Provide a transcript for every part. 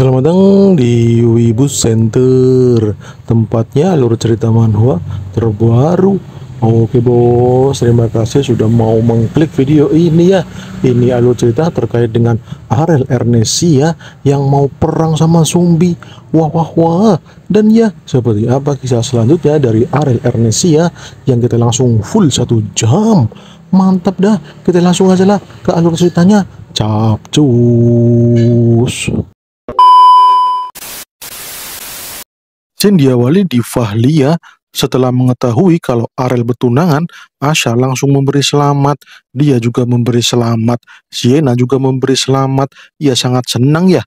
Selamat datang di Wibu Center Tempatnya alur cerita Manhua terbaru Oke bos, terima kasih sudah mau mengklik video ini ya Ini alur cerita terkait dengan Arel Ernesia yang mau perang sama Sumbi Wah wah wah Dan ya, seperti apa kisah selanjutnya dari Arel Ernesia Yang kita langsung full satu jam Mantap dah, kita langsung aja lah ke alur ceritanya Capcus Jin diawali di Fahlia setelah mengetahui kalau Arel bertunangan, Asha langsung memberi selamat. Dia juga memberi selamat. Siena juga memberi selamat. Ia sangat senang ya,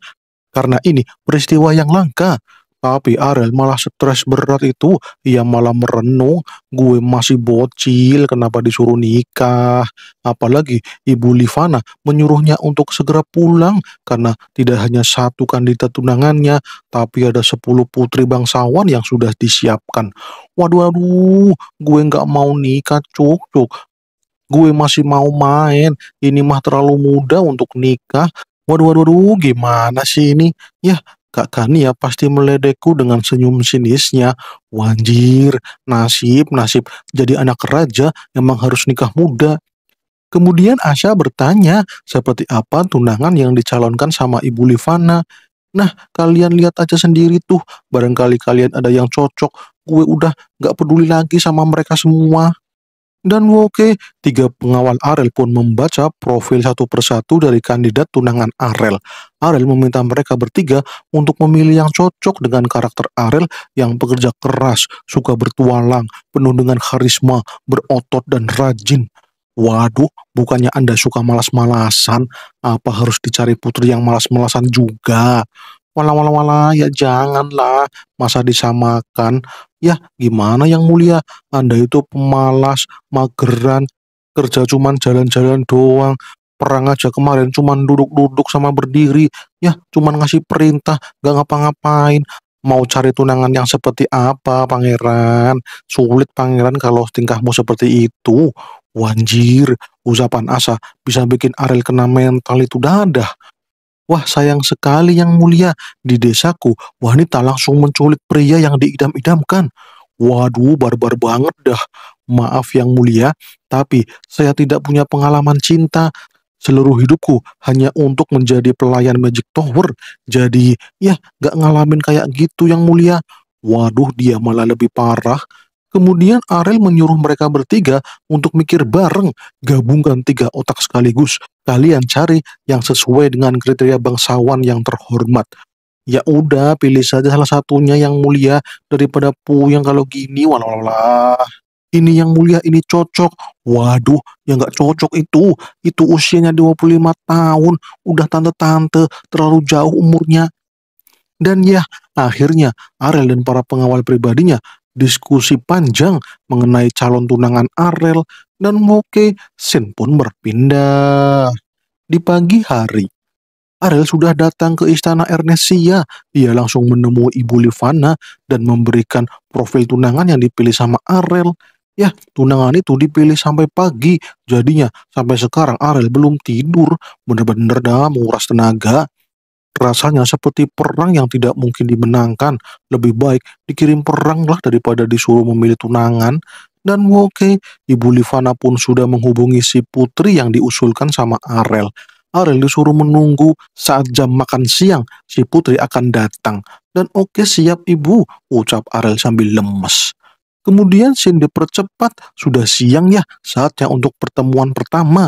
karena ini peristiwa yang langka. Tapi Ariel malah stres berat itu, ia malah merenung, gue masih bocil, kenapa disuruh nikah. Apalagi Ibu Livana menyuruhnya untuk segera pulang karena tidak hanya satu kandidat tunangannya, tapi ada sepuluh putri bangsawan yang sudah disiapkan. Waduh, aduh, gue gak mau nikah, cuk, cuk. Gue masih mau main, ini mah terlalu muda untuk nikah, Waduh, waduh, waduh, gimana sih ini? Ya, Kak Kania ya, pasti meledekku dengan senyum sinisnya. Wanjir, nasib, nasib. Jadi anak raja memang harus nikah muda. Kemudian Asya bertanya, seperti apa tunangan yang dicalonkan sama Ibu Livana? Nah, kalian lihat aja sendiri tuh, barangkali kalian ada yang cocok. Gue udah gak peduli lagi sama mereka semua dan Woke, tiga pengawal Arel pun membaca profil satu persatu dari kandidat tunangan Arel. Arel meminta mereka bertiga untuk memilih yang cocok dengan karakter Arel yang pekerja keras, suka bertualang, penuh dengan karisma, berotot dan rajin. Waduh, bukannya Anda suka malas-malasan, apa harus dicari putri yang malas-malasan juga? walau walau wala ah, ya janganlah. Masa disamakan? Ya, gimana yang mulia? Anda itu pemalas, mageran, kerja cuman jalan-jalan doang. Perang aja kemarin cuman duduk-duduk sama berdiri. Ya, cuman ngasih perintah, gak ngapa-ngapain. Mau cari tunangan yang seperti apa, pangeran? Sulit, pangeran, kalau tingkahmu seperti itu. Wanjir, usapan Asa bisa bikin Ariel kena mental itu dadah. Wah sayang sekali yang mulia, di desaku wanita langsung menculik pria yang diidam-idamkan. Waduh, barbar banget dah. Maaf yang mulia, tapi saya tidak punya pengalaman cinta. Seluruh hidupku hanya untuk menjadi pelayan Magic Tower. Jadi, ya, gak ngalamin kayak gitu yang mulia. Waduh, dia malah lebih parah. Kemudian Ariel menyuruh mereka bertiga untuk mikir bareng, gabungkan tiga otak sekaligus. Kalian cari yang sesuai dengan kriteria bangsawan yang terhormat. Ya udah, pilih saja salah satunya yang mulia daripada yang kalau gini, walah Ini yang mulia, ini cocok. Waduh, yang nggak cocok itu. Itu usianya 25 tahun, udah tante-tante, terlalu jauh umurnya. Dan ya, akhirnya Ariel dan para pengawal pribadinya diskusi panjang mengenai calon tunangan Arel dan Moke, Sin pun berpindah. Di pagi hari, Arel sudah datang ke istana Ernesia. Dia langsung menemui Ibu Livana dan memberikan profil tunangan yang dipilih sama Arel. Ya, tunangan itu dipilih sampai pagi. Jadinya sampai sekarang Arel belum tidur. Bener-bener dah menguras tenaga. Rasanya seperti perang yang tidak mungkin dimenangkan. Lebih baik dikirim peranglah daripada disuruh memilih tunangan. Dan oke, Ibu Livana pun sudah menghubungi si putri yang diusulkan sama Arel. Arel disuruh menunggu saat jam makan siang si putri akan datang. Dan oke siap ibu, ucap Arel sambil lemes. Kemudian Cindy percepat, sudah siang ya saatnya untuk pertemuan pertama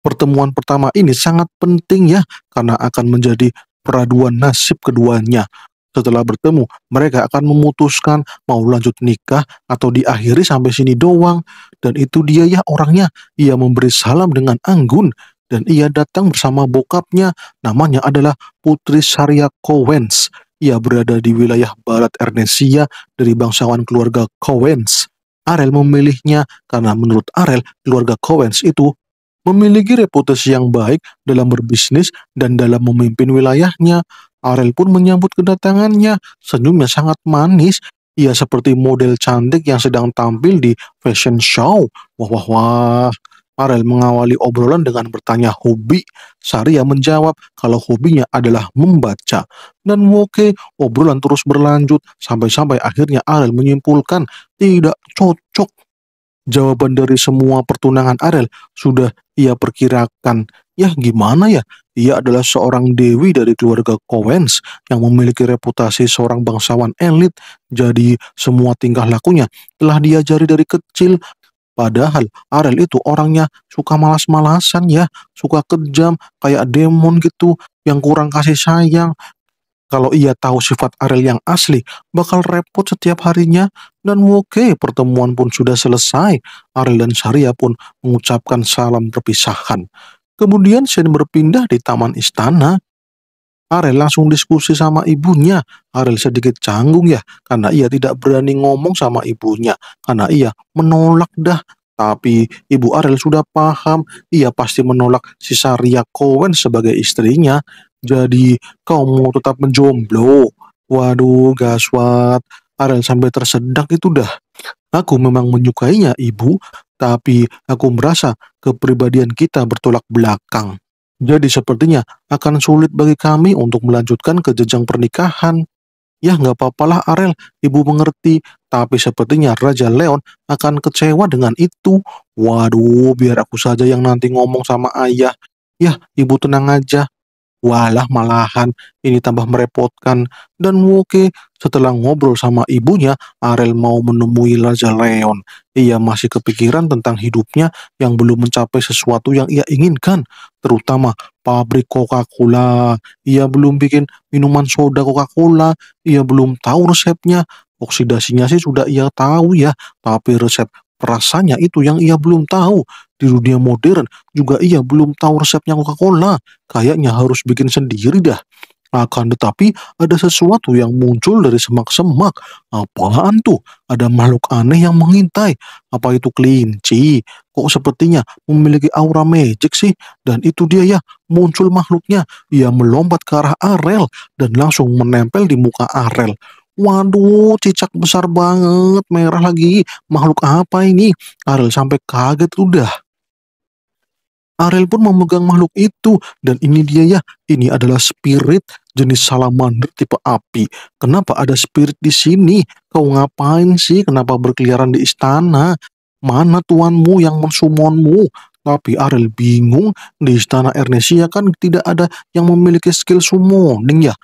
pertemuan pertama ini sangat penting ya karena akan menjadi peraduan nasib keduanya. Setelah bertemu, mereka akan memutuskan mau lanjut nikah atau diakhiri sampai sini doang. Dan itu dia ya orangnya. Ia memberi salam dengan anggun dan ia datang bersama bokapnya. Namanya adalah Putri Sarya Cowens. Ia berada di wilayah barat Ernesia dari bangsawan keluarga Cowens. Arel memilihnya karena menurut Arel, keluarga Cowens itu memiliki reputasi yang baik dalam berbisnis dan dalam memimpin wilayahnya. Arel pun menyambut kedatangannya, senyumnya sangat manis. Ia seperti model cantik yang sedang tampil di fashion show. Wah, wah, wah. Arel mengawali obrolan dengan bertanya hobi. Saria menjawab kalau hobinya adalah membaca. Dan oke, obrolan terus berlanjut sampai-sampai akhirnya Arel menyimpulkan tidak cocok jawaban dari semua pertunangan Arel sudah ia perkirakan. Ya gimana ya? Ia adalah seorang dewi dari keluarga Cowens yang memiliki reputasi seorang bangsawan elit. Jadi semua tingkah lakunya telah diajari dari kecil. Padahal Arel itu orangnya suka malas-malasan ya, suka kejam, kayak demon gitu, yang kurang kasih sayang, kalau ia tahu sifat Ariel yang asli, bakal repot setiap harinya. Dan oke, pertemuan pun sudah selesai. Ariel dan Saria pun mengucapkan salam perpisahan. Kemudian Shane berpindah di taman istana. Ariel langsung diskusi sama ibunya. Ariel sedikit canggung ya, karena ia tidak berani ngomong sama ibunya. Karena ia menolak dah tapi Ibu Ariel sudah paham, ia pasti menolak si Saria Cohen sebagai istrinya. Jadi kau mau tetap menjomblo. Waduh, gaswat. Aren sampai tersedak itu dah. Aku memang menyukainya, Ibu, tapi aku merasa kepribadian kita bertolak belakang. Jadi sepertinya akan sulit bagi kami untuk melanjutkan ke jenjang pernikahan. Ya nggak apa-apalah, Arel, ibu mengerti. Tapi sepertinya Raja Leon akan kecewa dengan itu. Waduh, biar aku saja yang nanti ngomong sama ayah. Ya, ibu tenang aja. Walah malahan, ini tambah merepotkan. Dan Woke setelah ngobrol sama ibunya, Arel mau menemui Raja Leon. Ia masih kepikiran tentang hidupnya yang belum mencapai sesuatu yang ia inginkan, terutama pabrik Coca-Cola. Ia belum bikin minuman soda Coca-Cola, ia belum tahu resepnya, oksidasinya sih sudah ia tahu ya, tapi resep Rasanya itu yang ia belum tahu. Di dunia modern juga ia belum tahu resepnya Coca-Cola. Kayaknya harus bikin sendiri dah. Akan tetapi ada sesuatu yang muncul dari semak-semak. Apaan tuh? Ada makhluk aneh yang mengintai. Apa itu kelinci? Kok sepertinya memiliki aura magic sih? Dan itu dia ya, muncul makhluknya. Ia melompat ke arah Arel dan langsung menempel di muka Arel. Waduh, cicak besar banget, merah lagi. Makhluk apa ini? Ariel sampai kaget udah. Ariel pun memegang makhluk itu dan ini dia ya, ini adalah spirit jenis salamander tipe api. Kenapa ada spirit di sini? Kau ngapain sih? Kenapa berkeliaran di istana? Mana tuanmu yang mensumonmu? Tapi Ariel bingung, di istana Ernesia kan tidak ada yang memiliki skill summoning ya.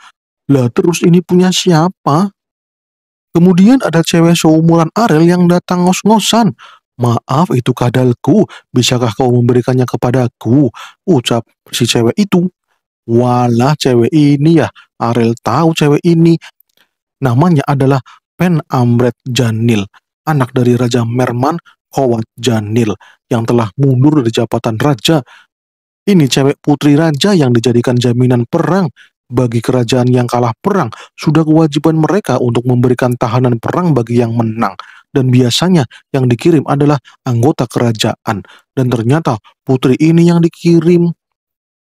Lah terus ini punya siapa? Kemudian ada cewek seumuran Ariel yang datang ngos-ngosan. Maaf itu kadalku, bisakah kau memberikannya kepadaku? Ucap si cewek itu. Walah cewek ini ya, Ariel tahu cewek ini. Namanya adalah Pen Amret Janil, anak dari Raja Merman Kowat Janil yang telah mundur dari jabatan raja. Ini cewek putri raja yang dijadikan jaminan perang bagi kerajaan yang kalah perang, sudah kewajiban mereka untuk memberikan tahanan perang bagi yang menang. Dan biasanya yang dikirim adalah anggota kerajaan. Dan ternyata putri ini yang dikirim.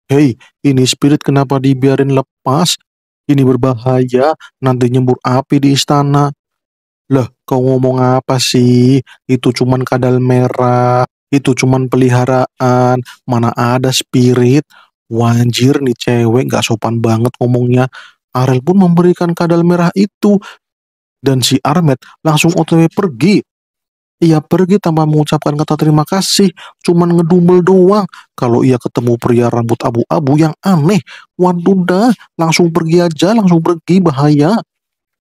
Hei, ini spirit kenapa dibiarin lepas? Ini berbahaya, nanti nyembur api di istana. Lah, kau ngomong apa sih? Itu cuman kadal merah, itu cuman peliharaan, mana ada spirit. Wanjir nih cewek gak sopan banget ngomongnya. Arel pun memberikan kadal merah itu. Dan si Armet langsung otw pergi. Ia pergi tanpa mengucapkan kata terima kasih, cuman ngedumel doang. Kalau ia ketemu pria rambut abu-abu yang aneh, waduh dah, langsung pergi aja, langsung pergi, bahaya.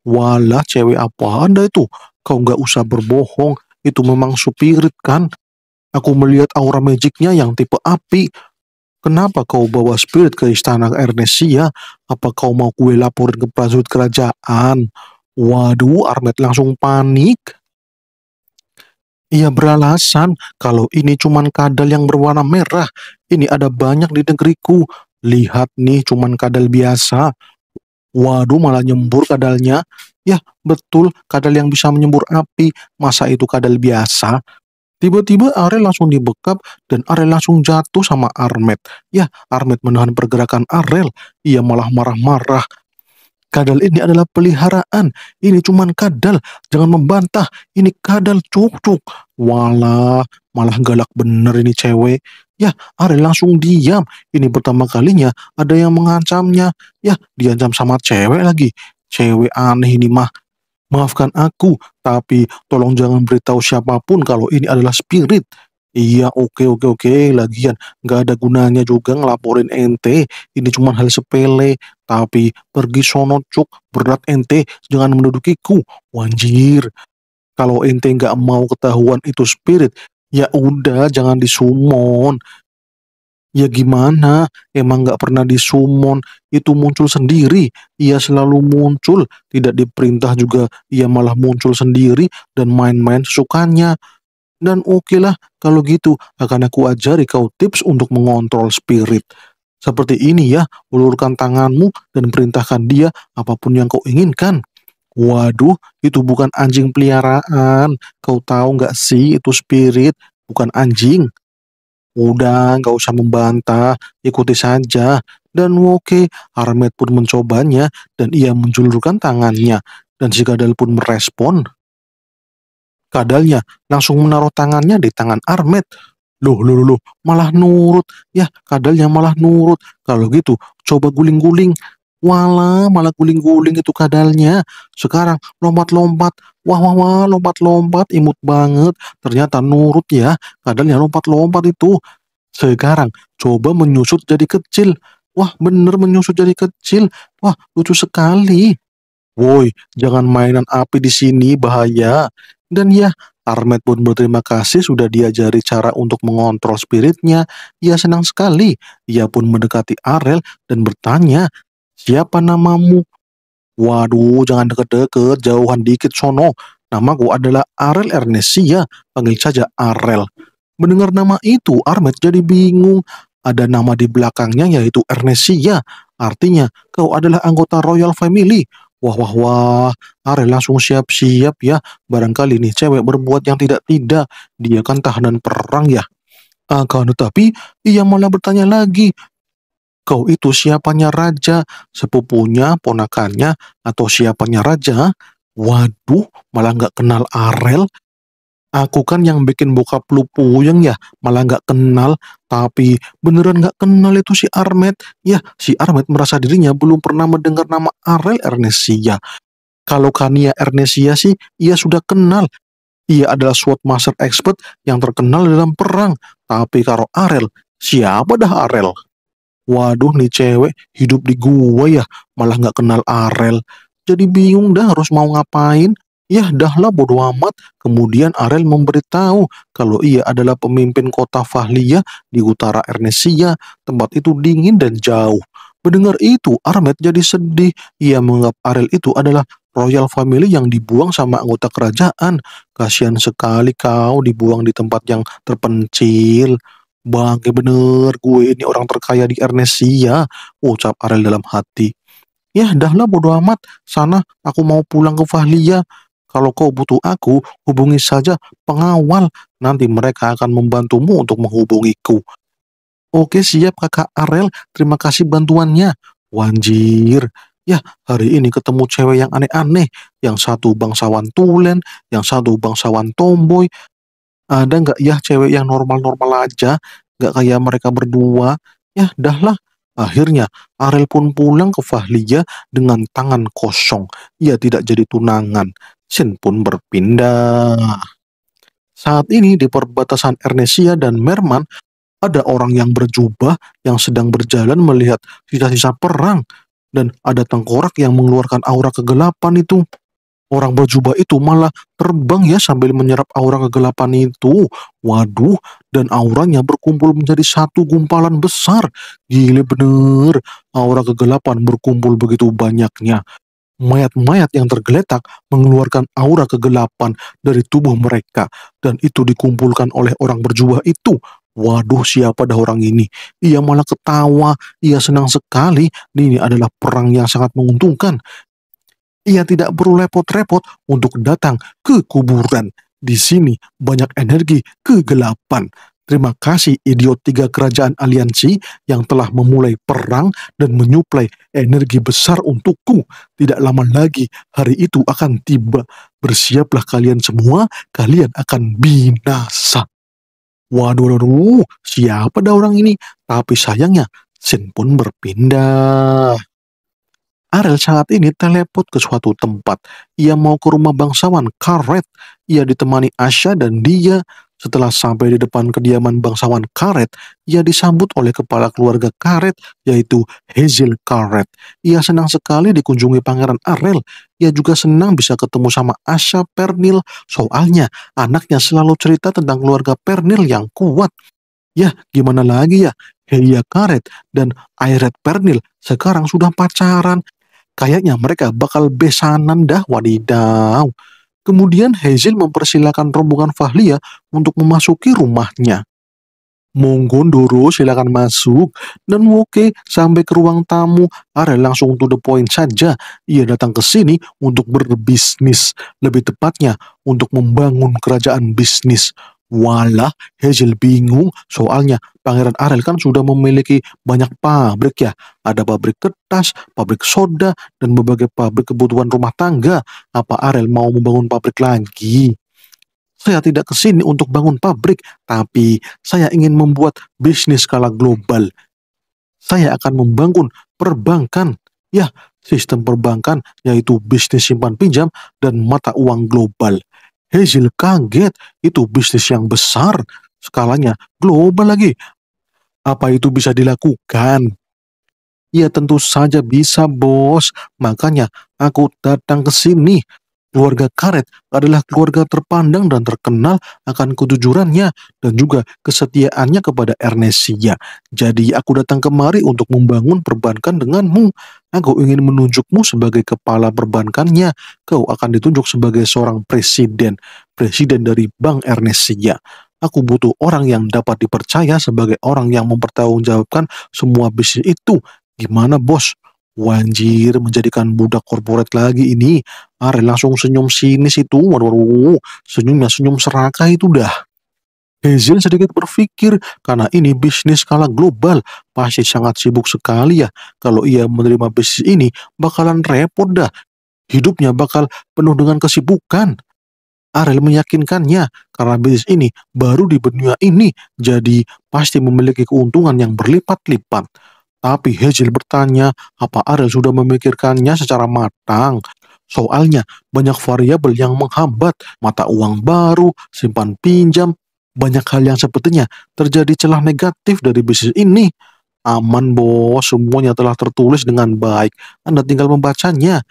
Walah cewek apa anda itu? Kau gak usah berbohong, itu memang supirit kan? Aku melihat aura magicnya yang tipe api, Kenapa kau bawa spirit ke istana Ernesia? Apa kau mau kue laporin ke prajurit kerajaan? Waduh, Armet langsung panik. Ia beralasan kalau ini cuman kadal yang berwarna merah. Ini ada banyak di negeriku. Lihat nih cuman kadal biasa. Waduh, malah nyembur kadalnya. Ya, betul, kadal yang bisa menyembur api. Masa itu kadal biasa? Tiba-tiba Arel langsung dibekap dan Arel langsung jatuh sama Armet. Ya, Armet menahan pergerakan Arel. Ia malah marah-marah. Kadal ini adalah peliharaan. Ini cuman kadal. Jangan membantah. Ini kadal cuk-cuk. Walah, malah galak bener ini cewek. Ya, Arel langsung diam. Ini pertama kalinya ada yang mengancamnya. Ya, diancam sama cewek lagi. Cewek aneh ini mah. Maafkan aku, tapi tolong jangan beritahu siapapun kalau ini adalah spirit. Iya, oke, oke, oke. Lagian, gak ada gunanya juga ngelaporin ente. Ini cuma hal sepele. Tapi, pergi sono cuk, berat ente, jangan mendudukiku. Wanjir. Kalau ente gak mau ketahuan itu spirit, ya udah jangan disumon. Ya gimana, emang nggak pernah disummon, itu muncul sendiri, ia selalu muncul, tidak diperintah juga, ia malah muncul sendiri dan main-main sukanya. Dan oke okay lah, kalau gitu akan aku ajari kau tips untuk mengontrol spirit. Seperti ini ya, ulurkan tanganmu dan perintahkan dia apapun yang kau inginkan. Waduh, itu bukan anjing peliharaan. Kau tahu nggak sih itu spirit, bukan anjing. Udah, nggak usah membantah, ikuti saja. Dan oke Armet pun mencobanya dan ia menjulurkan tangannya. Dan si Kadal pun merespon. Kadalnya langsung menaruh tangannya di tangan Armet. Loh, loh, loh, malah nurut. Ya, kadalnya malah nurut. Kalau gitu, coba guling-guling. Wala, malah guling-guling itu kadalnya. Sekarang lompat-lompat. Wah, wah, wah, lompat-lompat. Imut banget. Ternyata nurut ya. Kadalnya lompat-lompat itu. Sekarang coba menyusut jadi kecil. Wah, bener menyusut jadi kecil. Wah, lucu sekali. Woi, jangan mainan api di sini, bahaya. Dan ya, Armet pun berterima kasih sudah diajari cara untuk mengontrol spiritnya. Ia senang sekali. Ia pun mendekati Arel dan bertanya Siapa namamu? Waduh, jangan deket-deket, jauhan dikit sono. Namaku adalah Arel Ernesia, panggil saja Arel. Mendengar nama itu, Armet jadi bingung. Ada nama di belakangnya yaitu Ernesia, artinya kau adalah anggota Royal Family. Wah wah wah, Arel langsung siap-siap ya, barangkali nih cewek berbuat yang tidak-tidak, dia kan tahanan perang ya. Akan tetapi, ia malah bertanya lagi, kau itu siapanya raja, sepupunya, ponakannya, atau siapanya raja? Waduh, malah nggak kenal Arel. Aku kan yang bikin bokap lu puyeng ya, malah nggak kenal. Tapi beneran nggak kenal itu si Armet. Ya, si Armet merasa dirinya belum pernah mendengar nama Arel Ernesia. Kalau Kania Ernesia sih, ia sudah kenal. Ia adalah SWOT Master Expert yang terkenal dalam perang. Tapi kalau Arel, siapa dah Arel? Waduh nih cewek hidup di gua ya, malah gak kenal Arel. Jadi bingung dah harus mau ngapain. Yah dahlah bodo amat. Kemudian Arel memberitahu kalau ia adalah pemimpin kota Fahlia di utara Ernesia. Tempat itu dingin dan jauh. Mendengar itu, Armet jadi sedih. Ia menganggap Arel itu adalah royal family yang dibuang sama anggota kerajaan. Kasihan sekali kau dibuang di tempat yang terpencil. Bang, bener gue ini orang terkaya di Ernesia, ucap Arel dalam hati. Ya dahlah bodo amat, sana aku mau pulang ke Fahlia. Kalau kau butuh aku, hubungi saja pengawal. Nanti mereka akan membantumu untuk menghubungiku. Oke siap kakak Arel, terima kasih bantuannya. Wanjir, ya hari ini ketemu cewek yang aneh-aneh. Yang satu bangsawan tulen, yang satu bangsawan tomboy, ada nggak ya cewek yang normal-normal aja nggak kayak mereka berdua ya dahlah Akhirnya, Ariel pun pulang ke Fahlia dengan tangan kosong. Ia tidak jadi tunangan. Shin pun berpindah. Saat ini di perbatasan Ernesia dan Merman, ada orang yang berjubah yang sedang berjalan melihat sisa-sisa perang. Dan ada tengkorak yang mengeluarkan aura kegelapan itu. Orang berjubah itu malah terbang ya sambil menyerap aura kegelapan itu. Waduh, dan auranya berkumpul menjadi satu gumpalan besar. Gile bener, aura kegelapan berkumpul begitu banyaknya. Mayat-mayat yang tergeletak mengeluarkan aura kegelapan dari tubuh mereka. Dan itu dikumpulkan oleh orang berjubah itu. Waduh siapa dah orang ini? Ia malah ketawa, ia senang sekali. Ini adalah perang yang sangat menguntungkan ia tidak perlu repot-repot untuk datang ke kuburan. Di sini banyak energi kegelapan. Terima kasih idiot tiga kerajaan aliansi yang telah memulai perang dan menyuplai energi besar untukku. Tidak lama lagi hari itu akan tiba. Bersiaplah kalian semua, kalian akan binasa. Waduh, waduh, siapa dah orang ini? Tapi sayangnya, Sin pun berpindah. Ariel saat ini teleport ke suatu tempat. Ia mau ke rumah bangsawan karet. Ia ditemani Asya dan dia setelah sampai di depan kediaman bangsawan karet, ia disambut oleh kepala keluarga karet, yaitu Hazel Karet. Ia senang sekali dikunjungi Pangeran Arel. Ia juga senang bisa ketemu sama Asya Pernil, soalnya anaknya selalu cerita tentang keluarga Pernil yang kuat. Ya, gimana lagi ya? Helia Karet dan Airet Pernil sekarang sudah pacaran Kayaknya mereka bakal besanan dah wadidaw. Kemudian Hazel mempersilahkan rombongan Fahlia untuk memasuki rumahnya. Monggo Ndoro silakan masuk dan Woke sampai ke ruang tamu Are langsung to the point saja ia datang ke sini untuk berbisnis lebih tepatnya untuk membangun kerajaan bisnis Walah, Hazel bingung soalnya Pangeran Arel kan sudah memiliki banyak pabrik ya. Ada pabrik kertas, pabrik soda, dan berbagai pabrik kebutuhan rumah tangga. Apa Arel mau membangun pabrik lagi? Saya tidak kesini untuk bangun pabrik, tapi saya ingin membuat bisnis skala global. Saya akan membangun perbankan. Ya, sistem perbankan yaitu bisnis simpan pinjam dan mata uang global. Hazel kaget, itu bisnis yang besar, skalanya global lagi. Apa itu bisa dilakukan? Ya tentu saja bisa bos, makanya aku datang ke sini Keluarga karet adalah keluarga terpandang dan terkenal akan kejujurannya dan juga kesetiaannya kepada Ernestia. Jadi aku datang kemari untuk membangun perbankan denganmu. Aku ingin menunjukmu sebagai kepala perbankannya. Kau akan ditunjuk sebagai seorang presiden, presiden dari Bank Ernestia. Aku butuh orang yang dapat dipercaya sebagai orang yang mempertanggungjawabkan semua bisnis itu. Gimana bos? Wanjir, menjadikan budak korporat lagi ini. Are langsung senyum sinis itu. Waduh, waduh, senyumnya senyum serakah itu dah. Hazel sedikit berpikir karena ini bisnis skala global pasti sangat sibuk sekali ya. Kalau ia menerima bisnis ini bakalan repot dah. Hidupnya bakal penuh dengan kesibukan. Ariel meyakinkannya karena bisnis ini baru di benua ini jadi pasti memiliki keuntungan yang berlipat-lipat. Tapi Hazel bertanya, apa Ariel sudah memikirkannya secara matang? Soalnya banyak variabel yang menghambat, mata uang baru, simpan pinjam, banyak hal yang sepertinya terjadi celah negatif dari bisnis ini. Aman bos, semuanya telah tertulis dengan baik. Anda tinggal membacanya.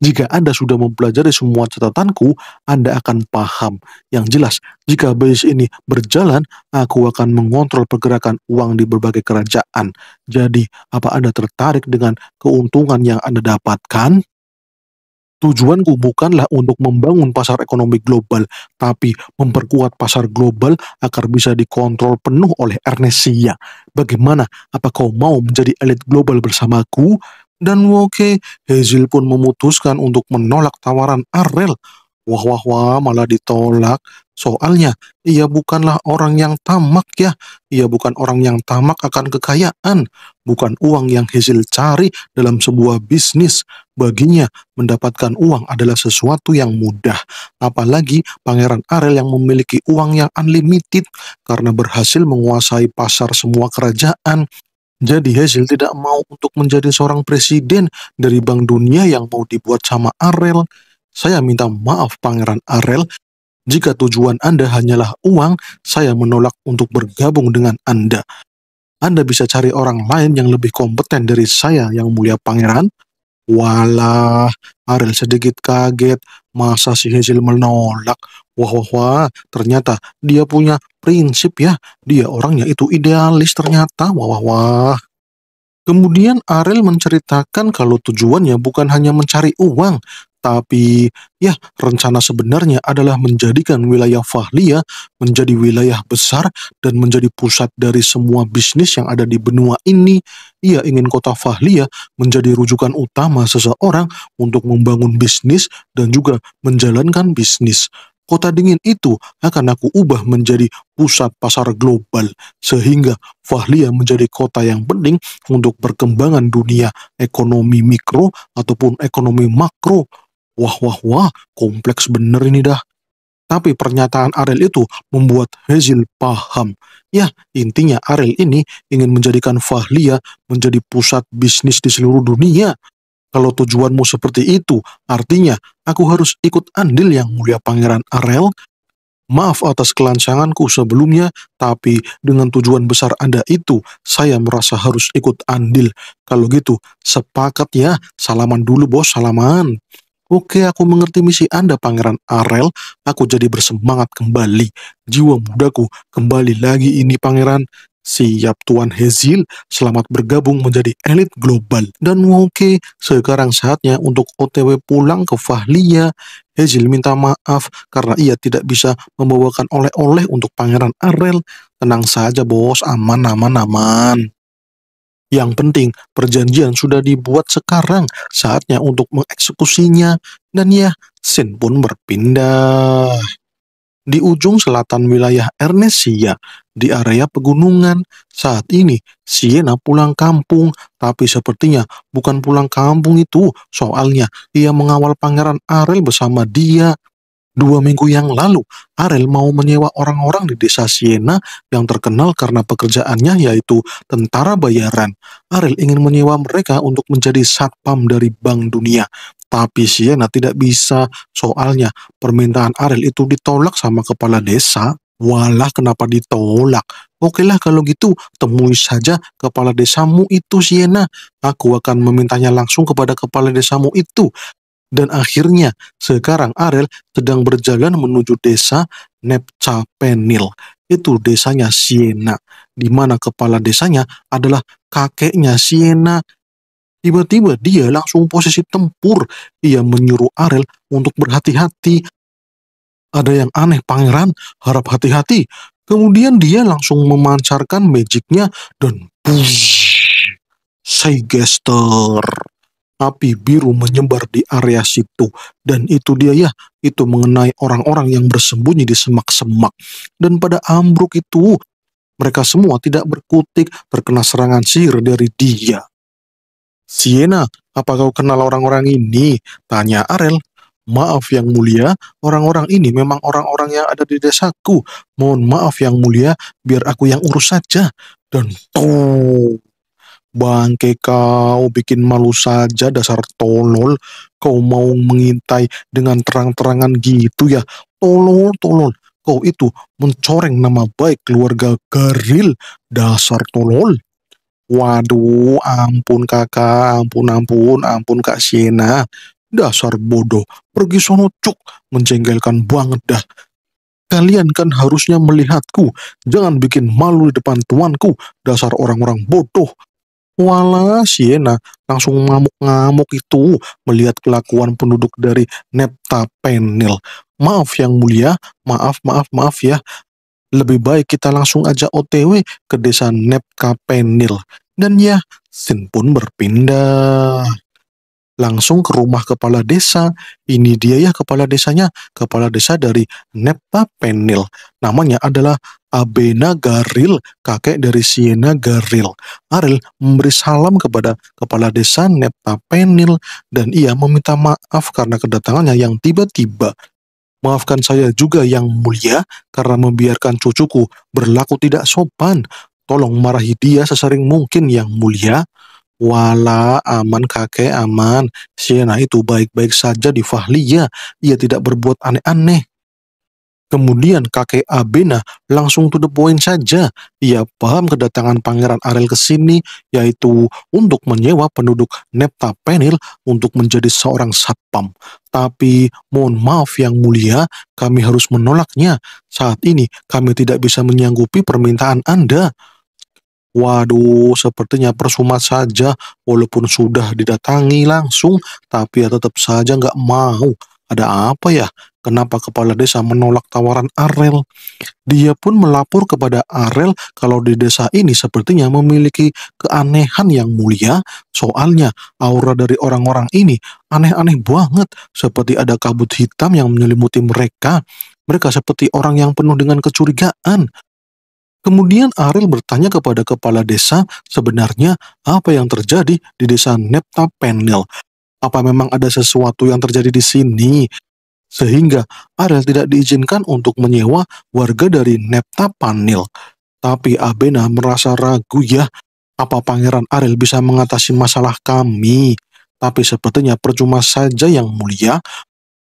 Jika Anda sudah mempelajari semua catatanku, Anda akan paham. Yang jelas, jika bisnis ini berjalan, aku akan mengontrol pergerakan uang di berbagai kerajaan. Jadi, apa Anda tertarik dengan keuntungan yang Anda dapatkan? Tujuanku bukanlah untuk membangun pasar ekonomi global, tapi memperkuat pasar global agar bisa dikontrol penuh oleh Ernestia. Bagaimana? Apa kau mau menjadi elit global bersamaku? dan Woke, Hazel pun memutuskan untuk menolak tawaran Arel. Wah wah wah malah ditolak. Soalnya ia bukanlah orang yang tamak ya. Ia bukan orang yang tamak akan kekayaan. Bukan uang yang Hazel cari dalam sebuah bisnis. Baginya mendapatkan uang adalah sesuatu yang mudah. Apalagi Pangeran Arel yang memiliki uang yang unlimited karena berhasil menguasai pasar semua kerajaan. Jadi Hazel tidak mau untuk menjadi seorang presiden dari Bank Dunia yang mau dibuat sama Arel. Saya minta maaf Pangeran Arel, jika tujuan Anda hanyalah uang, saya menolak untuk bergabung dengan Anda. Anda bisa cari orang lain yang lebih kompeten dari saya yang mulia pangeran. Walah, Arel sedikit kaget. Masa si Hazel menolak? Wah, wah, wah, ternyata dia punya prinsip ya. Dia orangnya itu idealis ternyata. Wah, wah, wah. Kemudian Ariel menceritakan kalau tujuannya bukan hanya mencari uang, tapi ya rencana sebenarnya adalah menjadikan wilayah Fahlia menjadi wilayah besar dan menjadi pusat dari semua bisnis yang ada di benua ini. Ia ingin kota Fahlia menjadi rujukan utama seseorang untuk membangun bisnis dan juga menjalankan bisnis. Kota dingin itu akan aku ubah menjadi pusat pasar global, sehingga Fahlia menjadi kota yang penting untuk perkembangan dunia ekonomi mikro ataupun ekonomi makro. Wah, wah, wah, kompleks bener ini dah. Tapi pernyataan Ariel itu membuat Hazel paham. Ya, intinya Ariel ini ingin menjadikan Fahlia menjadi pusat bisnis di seluruh dunia. Kalau tujuanmu seperti itu, artinya aku harus ikut andil yang mulia Pangeran Arel. Maaf atas kelancanganku sebelumnya, tapi dengan tujuan besar Anda itu, saya merasa harus ikut andil. Kalau gitu, sepakat ya, salaman dulu bos, salaman. Oke, aku mengerti misi Anda, Pangeran Arel. Aku jadi bersemangat kembali. Jiwa mudaku kembali lagi ini, Pangeran. Siap Tuan Hezil, selamat bergabung menjadi elit global. Dan oke, sekarang saatnya untuk OTW pulang ke Fahlia. Hezil minta maaf karena ia tidak bisa membawakan oleh-oleh untuk Pangeran Arel. Tenang saja bos, aman, aman, aman. Yang penting, perjanjian sudah dibuat sekarang, saatnya untuk mengeksekusinya. Dan ya, Sin pun berpindah di ujung selatan wilayah Ernesia di area pegunungan. Saat ini Siena pulang kampung, tapi sepertinya bukan pulang kampung itu. Soalnya ia mengawal pangeran Arel bersama dia. Dua minggu yang lalu, Arel mau menyewa orang-orang di desa Siena yang terkenal karena pekerjaannya yaitu tentara bayaran. Arel ingin menyewa mereka untuk menjadi satpam dari Bank Dunia. Tapi Siena tidak bisa, soalnya permintaan Ariel itu ditolak sama kepala desa. Walah kenapa ditolak? Oke lah kalau gitu temui saja kepala desamu itu Siena. Aku akan memintanya langsung kepada kepala desamu itu. Dan akhirnya sekarang Ariel sedang berjalan menuju desa Nepcapenil. Itu desanya Siena, di mana kepala desanya adalah kakeknya Siena Tiba-tiba dia langsung posisi tempur. Ia menyuruh Arel untuk berhati-hati. Ada yang aneh pangeran, harap hati-hati. Kemudian dia langsung memancarkan magicnya dan push. Seigaster. Api biru menyebar di area situ. Dan itu dia ya, itu mengenai orang-orang yang bersembunyi di semak-semak. Dan pada ambruk itu, mereka semua tidak berkutik terkena serangan sihir dari dia. Siena, apa kau kenal orang-orang ini? Tanya Arel. Maaf yang mulia, orang-orang ini memang orang-orang yang ada di desaku. Mohon maaf yang mulia, biar aku yang urus saja. Dan tuh, bangke kau bikin malu saja dasar tolol. Kau mau mengintai dengan terang-terangan gitu ya. Tolol, tolol. Kau itu mencoreng nama baik keluarga Garil, dasar tolol. Waduh, ampun Kakak, ampun ampun, ampun Kak Siena, Dasar bodoh, pergi sono cuk, menjengkelkan banget dah. Kalian kan harusnya melihatku, jangan bikin malu di depan tuanku, dasar orang-orang bodoh. Wala Siena langsung ngamuk-ngamuk itu melihat kelakuan penduduk dari Nepta Penil. Maaf yang mulia, maaf, maaf, maaf ya. Lebih baik kita langsung aja OTW ke desa Nepka Penil Dan ya, Sin pun berpindah. Langsung ke rumah kepala desa. Ini dia ya kepala desanya, kepala desa dari Penil. Namanya adalah Abena Garil, kakek dari Siena Garil. Aril memberi salam kepada kepala desa Nepka Penil dan ia meminta maaf karena kedatangannya yang tiba-tiba Maafkan saya juga yang mulia karena membiarkan cucuku berlaku tidak sopan. Tolong marahi dia sesering mungkin yang mulia. Wala aman kakek aman. Siena itu baik-baik saja di Fahliya. Ia tidak berbuat aneh-aneh. Kemudian kakek Abena langsung to the point saja. Ia paham kedatangan Pangeran Ariel ke sini, yaitu untuk menyewa penduduk Nepta Penil untuk menjadi seorang satpam. Tapi mohon maaf yang mulia, kami harus menolaknya. Saat ini kami tidak bisa menyanggupi permintaan Anda. Waduh, sepertinya persuma saja, walaupun sudah didatangi langsung, tapi ya tetap saja nggak mau. Ada apa ya? Kenapa kepala desa menolak tawaran Arel? Dia pun melapor kepada Arel kalau di desa ini sepertinya memiliki keanehan yang mulia. Soalnya aura dari orang-orang ini aneh-aneh banget, seperti ada kabut hitam yang menyelimuti mereka. Mereka seperti orang yang penuh dengan kecurigaan. Kemudian Arel bertanya kepada kepala desa sebenarnya apa yang terjadi di desa Neptapenel? Panel. Apa memang ada sesuatu yang terjadi di sini? Sehingga Ariel tidak diizinkan untuk menyewa warga dari Neptapanil. Tapi Abena merasa ragu ya, apa pangeran Ariel bisa mengatasi masalah kami? Tapi sepertinya percuma saja yang mulia.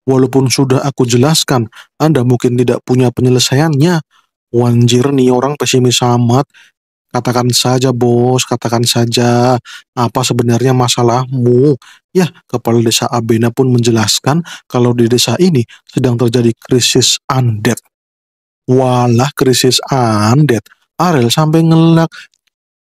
Walaupun sudah aku jelaskan, Anda mungkin tidak punya penyelesaiannya. Wanjir nih orang pesimis amat, Katakan saja bos, katakan saja apa sebenarnya masalahmu. Ya, kepala desa Abena pun menjelaskan kalau di desa ini sedang terjadi krisis undead. Walah krisis undead, Ariel sampai ngelak.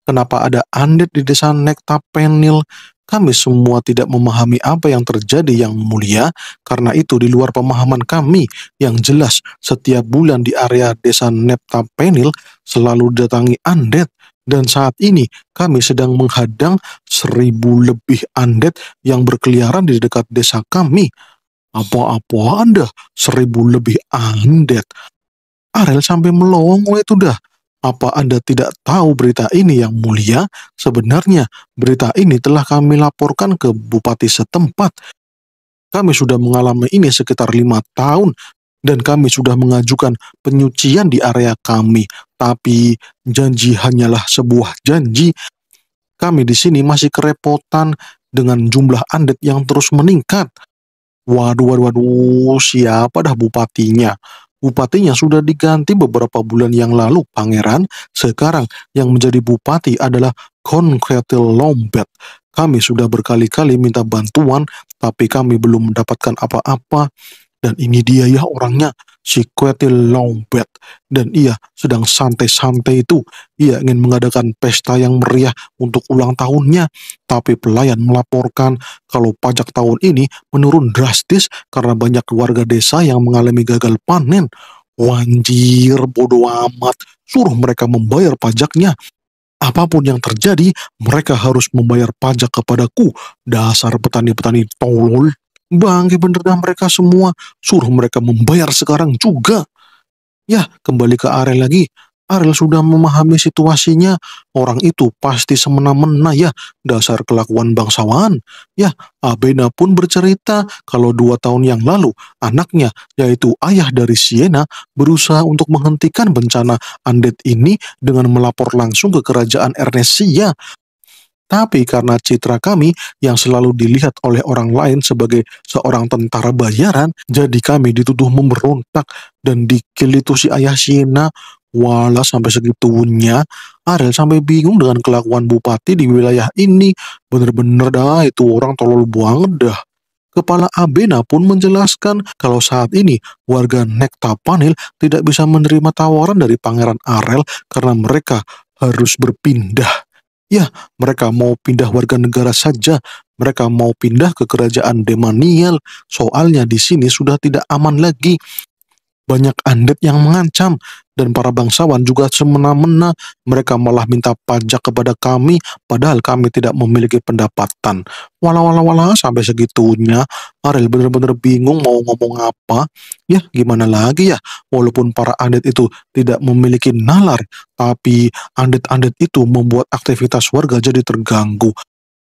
Kenapa ada undead di desa Nektapenil? Kami semua tidak memahami apa yang terjadi yang mulia, karena itu di luar pemahaman kami yang jelas setiap bulan di area desa Neptapenil selalu datangi undead dan saat ini kami sedang menghadang seribu lebih undead yang berkeliaran di dekat desa kami. Apa-apa Anda? Seribu lebih undead. Arel sampai melongo itu dah. Apa Anda tidak tahu berita ini yang mulia? Sebenarnya berita ini telah kami laporkan ke bupati setempat. Kami sudah mengalami ini sekitar lima tahun dan kami sudah mengajukan penyucian di area kami, tapi janji hanyalah sebuah janji. Kami di sini masih kerepotan dengan jumlah andet yang terus meningkat. Waduh, waduh, waduh, siapa dah bupatinya? Bupatinya sudah diganti beberapa bulan yang lalu, Pangeran. Sekarang yang menjadi bupati adalah Konkretil Lombet. Kami sudah berkali-kali minta bantuan, tapi kami belum mendapatkan apa-apa. Dan ini dia ya orangnya, si Quetil Lombet. Dan ia sedang santai-santai itu. Ia ingin mengadakan pesta yang meriah untuk ulang tahunnya. Tapi pelayan melaporkan kalau pajak tahun ini menurun drastis karena banyak warga desa yang mengalami gagal panen. Wanjir, bodoh amat. Suruh mereka membayar pajaknya. Apapun yang terjadi, mereka harus membayar pajak kepadaku. Dasar petani-petani tolol. Bangke bener dah mereka semua. Suruh mereka membayar sekarang juga. Ya, kembali ke Arel lagi. Arel sudah memahami situasinya. Orang itu pasti semena-mena ya, dasar kelakuan bangsawan. Ya, Abena pun bercerita kalau dua tahun yang lalu, anaknya, yaitu ayah dari Siena, berusaha untuk menghentikan bencana Andet ini dengan melapor langsung ke kerajaan Ernesia tapi karena citra kami yang selalu dilihat oleh orang lain sebagai seorang tentara bayaran, jadi kami dituduh memberontak dan dikelitu si ayah Sina. Walah sampai segitunya, Ariel sampai bingung dengan kelakuan bupati di wilayah ini. Bener-bener dah itu orang tolol banget dah. Kepala Abena pun menjelaskan kalau saat ini warga Nekta Panil tidak bisa menerima tawaran dari Pangeran Arel karena mereka harus berpindah. Ya, mereka mau pindah warga negara saja. Mereka mau pindah ke kerajaan Demaniel. Soalnya di sini sudah tidak aman lagi. Banyak andet yang mengancam dan para bangsawan juga semena-mena mereka malah minta pajak kepada kami padahal kami tidak memiliki pendapatan. walau walau wala sampai segitunya Ariel benar-benar bingung mau ngomong apa. Ya gimana lagi ya walaupun para andit itu tidak memiliki nalar tapi andit-andit itu membuat aktivitas warga jadi terganggu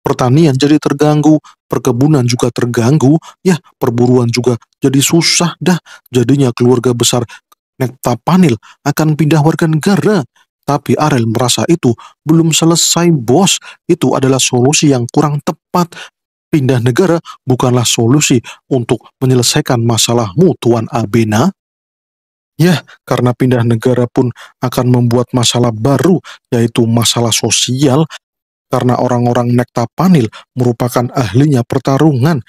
pertanian jadi terganggu, perkebunan juga terganggu, ya perburuan juga jadi susah dah. Jadinya keluarga besar Nekta Panil akan pindah warga negara. Tapi Arel merasa itu belum selesai bos. Itu adalah solusi yang kurang tepat. Pindah negara bukanlah solusi untuk menyelesaikan masalahmu Tuan Abena. Ya, karena pindah negara pun akan membuat masalah baru, yaitu masalah sosial, karena orang-orang Nekta Panil merupakan ahlinya pertarungan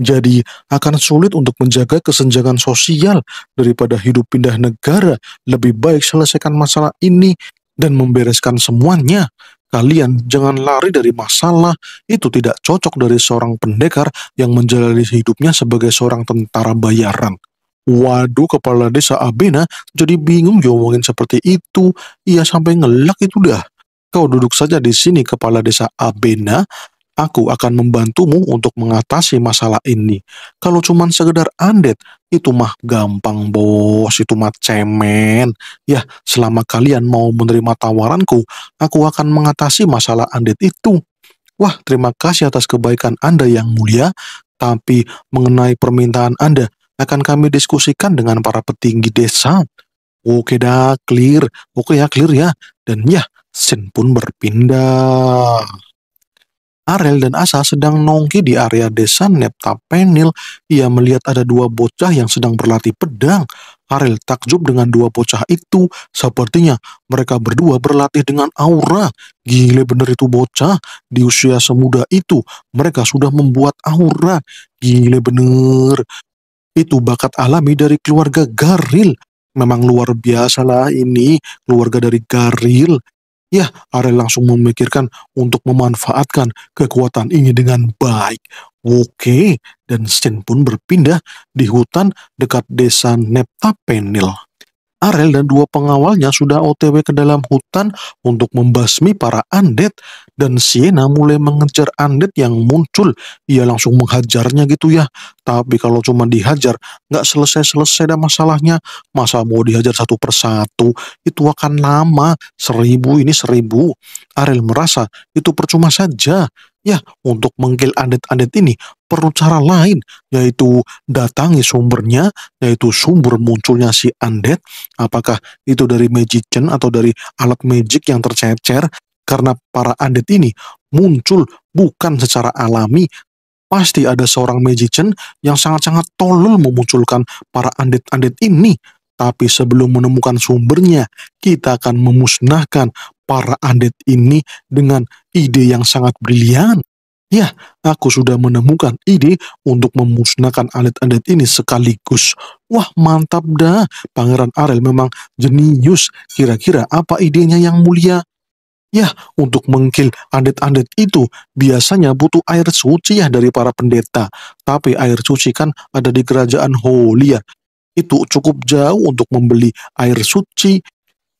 jadi akan sulit untuk menjaga kesenjangan sosial daripada hidup pindah negara. Lebih baik selesaikan masalah ini dan membereskan semuanya. Kalian jangan lari dari masalah, itu tidak cocok dari seorang pendekar yang menjalani hidupnya sebagai seorang tentara bayaran. Waduh, kepala desa Abena jadi bingung diomongin seperti itu. Ia sampai ngelak itu dah. Kau duduk saja di sini, kepala desa Abena. Aku akan membantumu untuk mengatasi masalah ini. Kalau cuman sekedar andet, itu mah gampang bos, itu mah cemen. Ya, selama kalian mau menerima tawaranku, aku akan mengatasi masalah andet itu. Wah, terima kasih atas kebaikan Anda yang mulia, tapi mengenai permintaan Anda akan kami diskusikan dengan para petinggi desa. Oke dah, clear. Oke ya, clear ya. Dan ya, Sen pun berpindah. Arel dan Asa sedang nongki di area desa Neptapenil. Ia melihat ada dua bocah yang sedang berlatih pedang. Arel takjub dengan dua bocah itu. Sepertinya mereka berdua berlatih dengan aura. Gile bener itu bocah. Di usia semuda itu mereka sudah membuat aura. Gile bener. Itu bakat alami dari keluarga Garil memang luar biasa lah ini keluarga dari Garil Ya, Ariel langsung memikirkan untuk memanfaatkan kekuatan ini dengan baik. Oke, dan Sen pun berpindah di hutan dekat desa Penil. Arel dan dua pengawalnya sudah otw ke dalam hutan untuk membasmi para undead dan Siena mulai mengejar undead yang muncul. Ia langsung menghajarnya gitu ya. Tapi kalau cuma dihajar, nggak selesai-selesai dah masalahnya. Masa mau dihajar satu persatu, itu akan lama. Seribu ini seribu. Ariel merasa itu percuma saja. Ya, untuk menggil andet-andet ini perlu cara lain, yaitu datangi sumbernya, yaitu sumber munculnya si andet, apakah itu dari magician atau dari alat magic yang tercecer, karena para andet ini muncul bukan secara alami Pasti ada seorang magician yang sangat-sangat tolol memunculkan para undead-undead ini. Tapi sebelum menemukan sumbernya, kita akan memusnahkan para undead ini dengan ide yang sangat brilian. Ya, aku sudah menemukan ide untuk memusnahkan undead andet ini sekaligus. Wah, mantap dah. Pangeran Arel memang jenius. Kira-kira apa idenya yang mulia? Ya, untuk mengkil andet-andet itu biasanya butuh air suci ya dari para pendeta. Tapi air suci kan ada di kerajaan Holia. Ya. Itu cukup jauh untuk membeli air suci.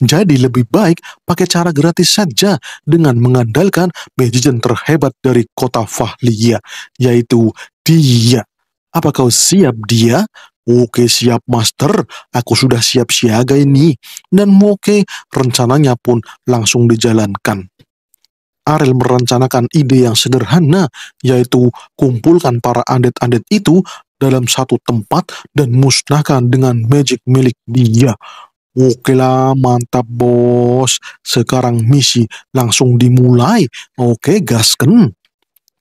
Jadi lebih baik pakai cara gratis saja dengan mengandalkan magician terhebat dari kota Fahlia, yaitu dia. Apa kau siap dia? Oke siap master, aku sudah siap siaga ini. Dan Moke rencananya pun langsung dijalankan. Ariel merencanakan ide yang sederhana, yaitu kumpulkan para andet-andet itu dalam satu tempat dan musnahkan dengan magic milik dia. Oke lah, mantap bos. Sekarang misi langsung dimulai. Oke, gasken.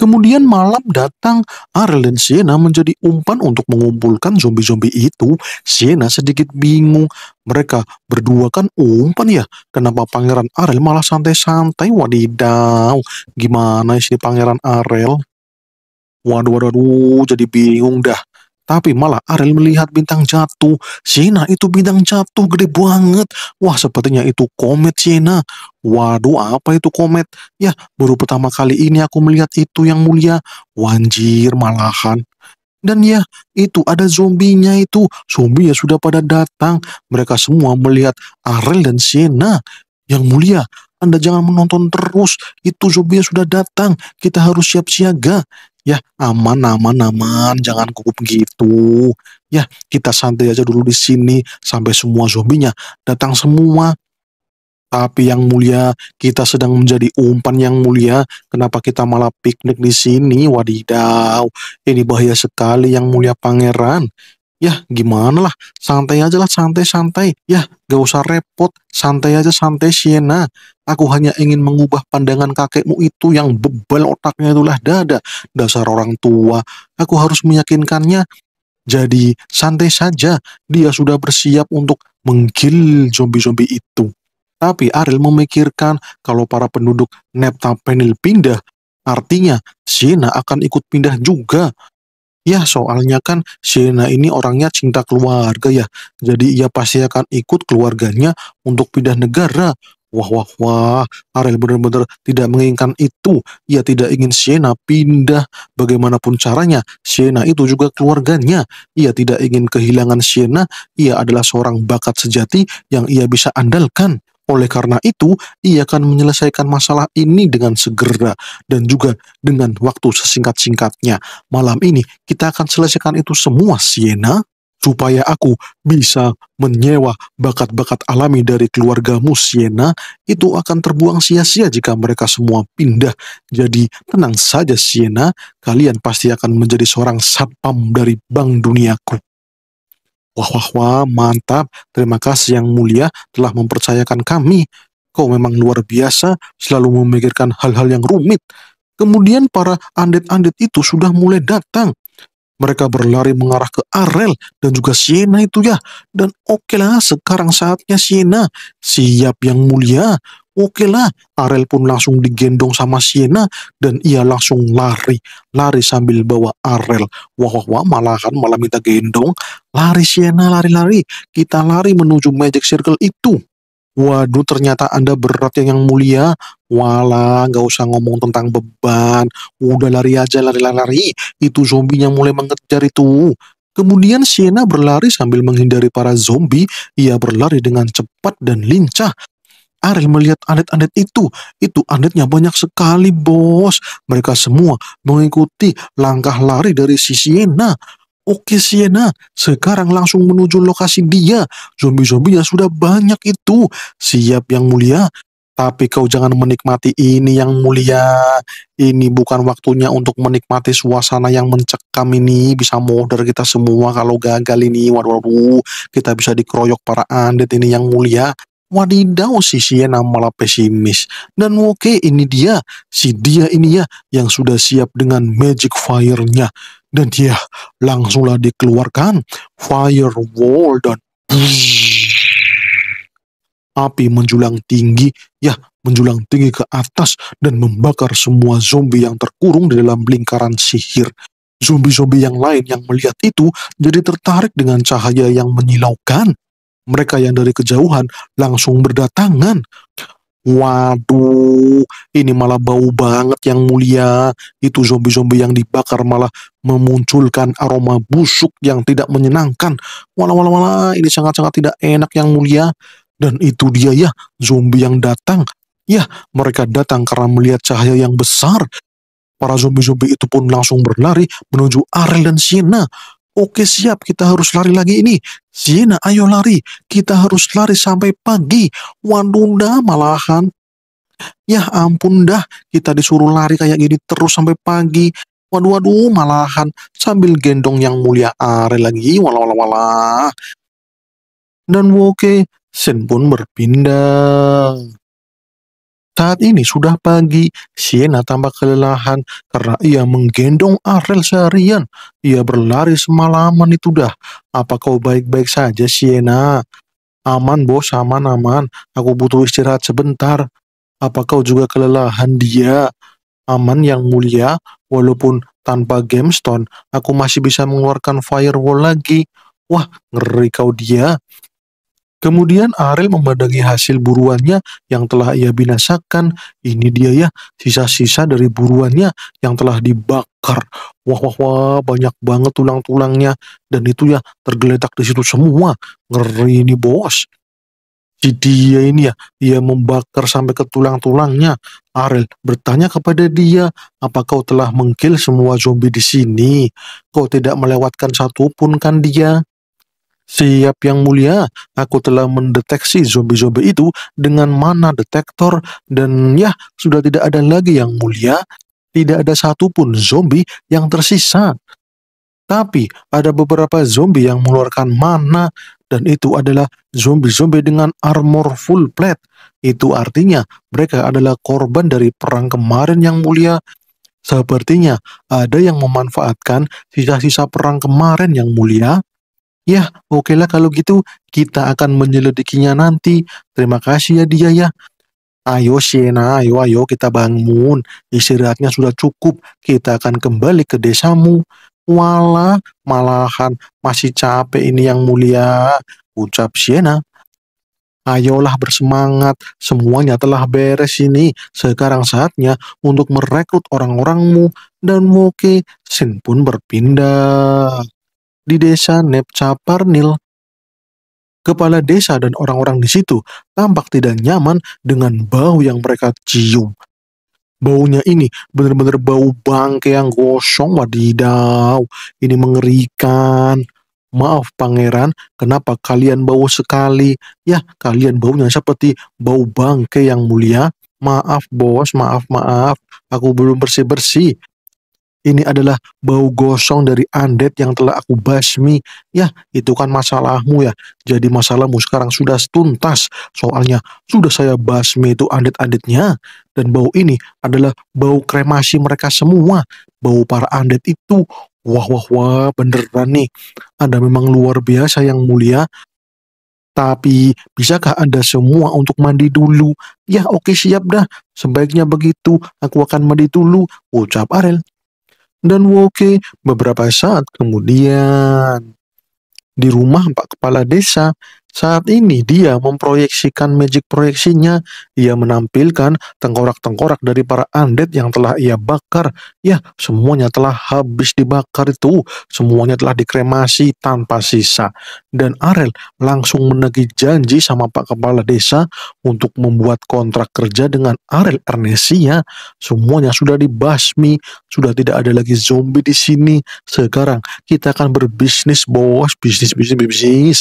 Kemudian malam datang, Ariel ah, dan Sienna menjadi umpan untuk mengumpulkan zombie-zombie itu. Sienna sedikit bingung. Mereka berdua kan umpan ya? Kenapa pangeran Ariel malah santai-santai? Wadidaw, gimana sih pangeran Ariel? Waduh, waduh, waduh, jadi bingung dah. Tapi malah Ariel melihat bintang jatuh. Siena itu bintang jatuh gede banget. Wah sepertinya itu komet Siena. Waduh apa itu komet? Ya baru pertama kali ini aku melihat itu yang mulia. Wanjir malahan. Dan ya, itu ada zombinya itu. Zombinya sudah pada datang. Mereka semua melihat Ariel dan Siena. Yang mulia, Anda jangan menonton terus. Itu zombinya sudah datang. Kita harus siap siaga. Ya aman, aman, aman. Jangan kukup gitu. Ya kita santai aja dulu di sini sampai semua zombinya datang semua. Tapi yang mulia, kita sedang menjadi umpan yang mulia. Kenapa kita malah piknik di sini? Wadidaw, ini bahaya sekali yang mulia pangeran. Ya, gimana lah, santai aja lah, santai-santai. Ya, gak usah repot, santai aja, santai Siena. Aku hanya ingin mengubah pandangan kakekmu itu yang bebal otaknya itulah dada. Dasar orang tua, aku harus meyakinkannya. Jadi santai saja, dia sudah bersiap untuk menggil zombie-zombie itu. Tapi Ariel memikirkan kalau para penduduk Neptapenil pindah, artinya Siena akan ikut pindah juga. Ya soalnya kan Siena ini orangnya cinta keluarga ya, jadi ia pasti akan ikut keluarganya untuk pindah negara. Wah, wah, wah, Ariel benar-benar tidak menginginkan itu. Ia tidak ingin Shena pindah bagaimanapun caranya. Shena itu juga keluarganya. Ia tidak ingin kehilangan Shena. Ia adalah seorang bakat sejati yang ia bisa andalkan. Oleh karena itu, ia akan menyelesaikan masalah ini dengan segera dan juga dengan waktu sesingkat-singkatnya. Malam ini, kita akan selesaikan itu semua, Siena supaya aku bisa menyewa bakat-bakat alami dari keluargamu Siena itu akan terbuang sia-sia jika mereka semua pindah. Jadi tenang saja Siena, kalian pasti akan menjadi seorang satpam dari bank duniaku. Wah wah wah, mantap. Terima kasih yang mulia telah mempercayakan kami. Kau memang luar biasa, selalu memikirkan hal-hal yang rumit. Kemudian para andet-andet itu sudah mulai datang. Mereka berlari mengarah ke Arel dan juga Siena itu ya. Dan oke lah, sekarang saatnya Siena. Siap yang mulia. Oke lah, Arel pun langsung digendong sama Siena dan ia langsung lari. Lari sambil bawa Arel. Wah, wah, wah, malahan malah minta gendong. Lari Siena, lari-lari. Kita lari menuju Magic Circle itu. Waduh, ternyata Anda berat yang, yang mulia. Walah, nggak usah ngomong tentang beban. Udah lari aja, lari-lari. Itu zombie yang mulai mengejar itu. Kemudian Siena berlari sambil menghindari para zombie. Ia berlari dengan cepat dan lincah. Ariel melihat anet-anet itu. Itu anetnya banyak sekali, bos. Mereka semua mengikuti langkah lari dari si Siena. Oke Sienna, sekarang langsung menuju lokasi dia. zombie yang sudah banyak itu. Siap yang mulia, tapi kau jangan menikmati ini yang mulia. Ini bukan waktunya untuk menikmati suasana yang mencekam ini. Bisa moder kita semua kalau gagal ini. Waduh, waduh kita bisa dikeroyok para andet ini yang mulia. Wadidaw si Sienna malah pesimis. Dan oke ini dia, si dia ini ya yang sudah siap dengan magic fire-nya. Dan dia langsunglah dikeluarkan firewall dan api menjulang tinggi, ya menjulang tinggi ke atas dan membakar semua zombie yang terkurung di dalam lingkaran sihir. Zombie-zombie yang lain yang melihat itu jadi tertarik dengan cahaya yang menyilaukan. Mereka yang dari kejauhan langsung berdatangan. Waduh, ini malah bau banget yang mulia. Itu zombie-zombie yang dibakar malah memunculkan aroma busuk yang tidak menyenangkan. walau walau wala, ini sangat-sangat tidak enak yang mulia. Dan itu dia ya, zombie yang datang. Ya, mereka datang karena melihat cahaya yang besar. Para zombie-zombie itu pun langsung berlari menuju Ariel dan Sienna. Oke siap, kita harus lari lagi ini. Siena, ayo lari. Kita harus lari sampai pagi. Wanunda malahan. Ya ampun dah, kita disuruh lari kayak gini terus sampai pagi. Waduh, waduh, malahan sambil gendong yang mulia Are lagi. Walah, walah, walah. Dan Woke, Sen pun berpindah. Saat ini sudah pagi, Sienna tampak kelelahan karena ia menggendong Arel seharian. Ia berlari semalaman itu dah. Apa kau baik-baik saja, Sienna? Aman, bos, aman, aman. Aku butuh istirahat sebentar. Apa kau juga kelelahan dia? Aman yang mulia, walaupun tanpa gemstone, aku masih bisa mengeluarkan firewall lagi. Wah, ngeri kau dia. Kemudian Arel memandangi hasil buruannya yang telah ia binasakan. Ini dia ya, sisa-sisa dari buruannya yang telah dibakar. Wah, wah, wah, banyak banget tulang-tulangnya. Dan itu ya, tergeletak di situ semua. Ngeri ini bos. Si dia ini ya, ia membakar sampai ke tulang-tulangnya. Arel bertanya kepada dia, apa kau telah mengkil semua zombie di sini? Kau tidak melewatkan satupun kan dia? Siap yang mulia, aku telah mendeteksi zombie-zombie itu dengan mana detektor dan ya sudah tidak ada lagi yang mulia, tidak ada satupun zombie yang tersisa. Tapi ada beberapa zombie yang mengeluarkan mana dan itu adalah zombie-zombie dengan armor full plate. Itu artinya mereka adalah korban dari perang kemarin yang mulia. Sepertinya ada yang memanfaatkan sisa-sisa perang kemarin yang mulia Ya, okelah kalau gitu kita akan menyelidikinya nanti. Terima kasih ya dia ya. Ayo Shena, ayo ayo kita bangun. Istirahatnya sudah cukup. Kita akan kembali ke desamu. Walah, malahan masih capek ini yang mulia. Ucap Shena. Ayolah bersemangat, semuanya telah beres ini. Sekarang saatnya untuk merekrut orang-orangmu dan Moke Sin pun berpindah di desa Nepcaparnil. Kepala desa dan orang-orang di situ tampak tidak nyaman dengan bau yang mereka cium. Baunya ini benar-benar bau bangke yang gosong wadidaw. Ini mengerikan. Maaf pangeran, kenapa kalian bau sekali? Ya, kalian baunya seperti bau bangke yang mulia. Maaf bos, maaf maaf, aku belum bersih-bersih. Ini adalah bau gosong dari undead yang telah aku basmi. Ya, itu kan masalahmu ya. Jadi masalahmu sekarang sudah tuntas. Soalnya sudah saya basmi itu undead-undeadnya. Dan bau ini adalah bau kremasi mereka semua. Bau para undead itu. Wah, wah, wah, beneran nih. Anda memang luar biasa yang mulia. Tapi bisakah Anda semua untuk mandi dulu? Ya oke siap dah. Sebaiknya begitu. Aku akan mandi dulu. Ucap Arel dan Woke beberapa saat kemudian. Di rumah Pak Kepala Desa saat ini dia memproyeksikan magic proyeksinya, ia menampilkan tengkorak-tengkorak dari para undead yang telah ia bakar. Ya, semuanya telah habis dibakar itu, semuanya telah dikremasi tanpa sisa. Dan Arel langsung menagih janji sama Pak Kepala Desa untuk membuat kontrak kerja dengan Arel Ernesia. Semuanya sudah dibasmi, sudah tidak ada lagi zombie di sini. Sekarang kita akan berbisnis bos, bisnis, bisnis, bisnis.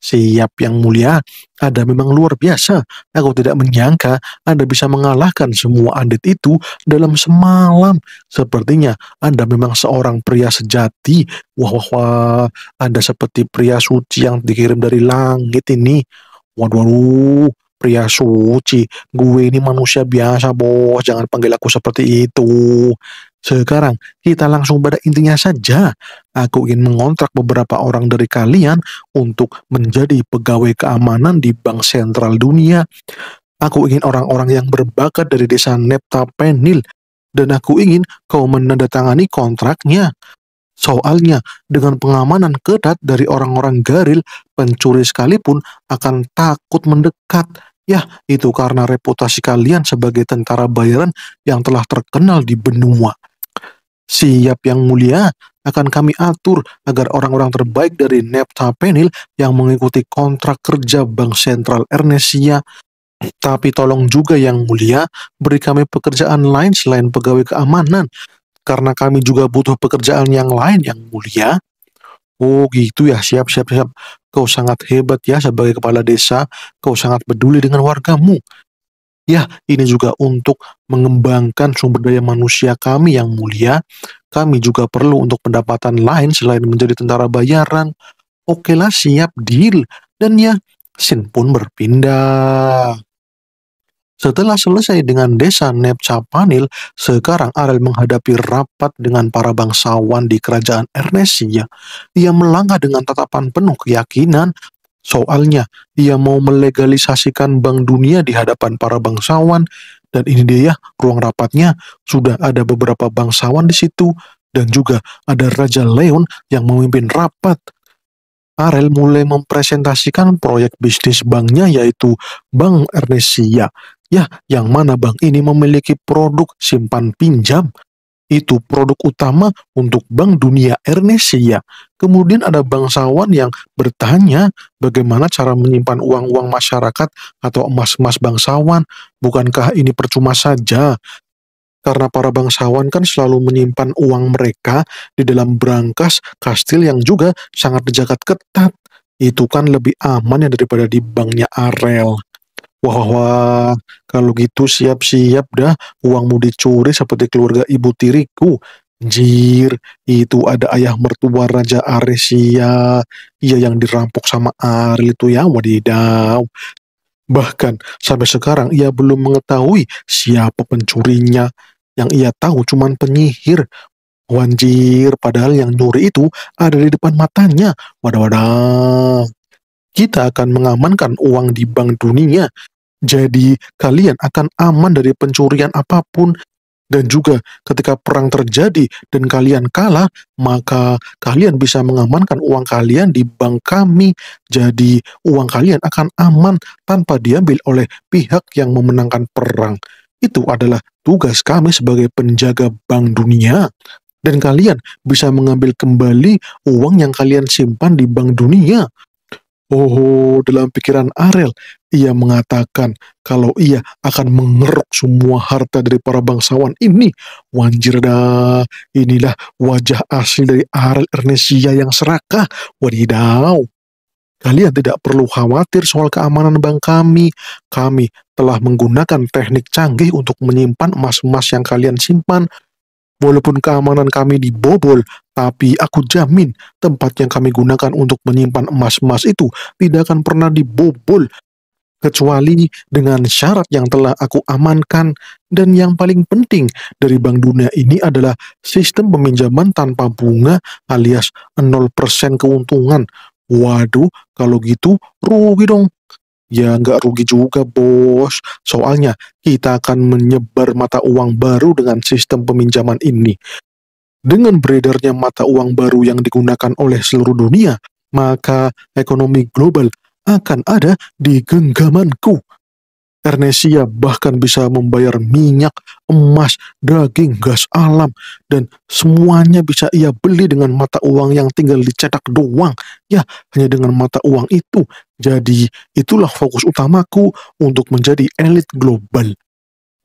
Siap yang mulia, Anda memang luar biasa. Aku tidak menyangka Anda bisa mengalahkan semua andit itu dalam semalam. Sepertinya Anda memang seorang pria sejati. Wah, wah, wah. Anda seperti pria suci yang dikirim dari langit ini. Waduh, waduh pria suci. Gue ini manusia biasa, bos. Jangan panggil aku seperti itu. Sekarang kita langsung pada intinya saja. Aku ingin mengontrak beberapa orang dari kalian untuk menjadi pegawai keamanan di Bank Sentral Dunia. Aku ingin orang-orang yang berbakat dari desa Nepta Penil dan aku ingin kau menandatangani kontraknya. Soalnya, dengan pengamanan ketat dari orang-orang garil, pencuri sekalipun akan takut mendekat. Ya, itu karena reputasi kalian sebagai tentara bayaran yang telah terkenal di benua. Siap yang mulia, akan kami atur agar orang-orang terbaik dari Nepta Penil yang mengikuti kontrak kerja Bank Sentral Ernesia. Tapi tolong juga yang mulia, beri kami pekerjaan lain selain pegawai keamanan, karena kami juga butuh pekerjaan yang lain yang mulia. Oh gitu ya, siap, siap, siap. Kau sangat hebat ya sebagai kepala desa, kau sangat peduli dengan wargamu. Ya, ini juga untuk mengembangkan sumber daya manusia kami yang mulia. Kami juga perlu untuk pendapatan lain selain menjadi tentara bayaran. Oke lah, siap deal. Dan ya, Sin pun berpindah. Setelah selesai dengan desa Nepcapanil, sekarang Arel menghadapi rapat dengan para bangsawan di kerajaan Ernesia. Ia melangkah dengan tatapan penuh keyakinan Soalnya, ia mau melegalisasikan bank dunia di hadapan para bangsawan, dan ini dia ya, ruang rapatnya, sudah ada beberapa bangsawan di situ, dan juga ada Raja Leon yang memimpin rapat. Arel mulai mempresentasikan proyek bisnis banknya yaitu Bank Ernesia, ya yang mana bank ini memiliki produk simpan pinjam itu produk utama untuk Bank Dunia Ernesia. Kemudian ada bangsawan yang bertanya bagaimana cara menyimpan uang-uang masyarakat atau emas-emas bangsawan. Bukankah ini percuma saja? Karena para bangsawan kan selalu menyimpan uang mereka di dalam brankas kastil yang juga sangat dijaga ketat. Itu kan lebih aman ya daripada di banknya Arel. Wah, wah, wah, kalau gitu siap-siap dah uangmu dicuri seperti keluarga ibu tiriku. Jir, itu ada ayah mertua Raja Aresia. Ia yang dirampok sama Aril itu ya, wadidaw. Bahkan sampai sekarang ia belum mengetahui siapa pencurinya. Yang ia tahu cuma penyihir. Wanjir, padahal yang nyuri itu ada di depan matanya. Wadah-wadah kita akan mengamankan uang di bank dunia. Jadi kalian akan aman dari pencurian apapun. Dan juga ketika perang terjadi dan kalian kalah, maka kalian bisa mengamankan uang kalian di bank kami. Jadi uang kalian akan aman tanpa diambil oleh pihak yang memenangkan perang. Itu adalah tugas kami sebagai penjaga bank dunia dan kalian bisa mengambil kembali uang yang kalian simpan di bank dunia. Oh, dalam pikiran Arel, ia mengatakan kalau ia akan mengeruk semua harta dari para bangsawan ini. Wanjirda, inilah wajah asli dari Arel Ernesia yang serakah. Wadidaw. Kalian tidak perlu khawatir soal keamanan bank kami. Kami telah menggunakan teknik canggih untuk menyimpan emas-emas yang kalian simpan. Walaupun keamanan kami dibobol, tapi aku jamin tempat yang kami gunakan untuk menyimpan emas-emas itu tidak akan pernah dibobol kecuali dengan syarat yang telah aku amankan dan yang paling penting dari Bank Dunia ini adalah sistem peminjaman tanpa bunga alias 0% keuntungan. Waduh, kalau gitu rugi dong. Ya nggak rugi juga bos, soalnya kita akan menyebar mata uang baru dengan sistem peminjaman ini. Dengan beredarnya mata uang baru yang digunakan oleh seluruh dunia, maka ekonomi global akan ada di genggamanku. Ernesia bahkan bisa membayar minyak, emas, daging, gas alam, dan semuanya bisa ia beli dengan mata uang yang tinggal dicetak doang. Ya, hanya dengan mata uang itu. Jadi, itulah fokus utamaku untuk menjadi elit global.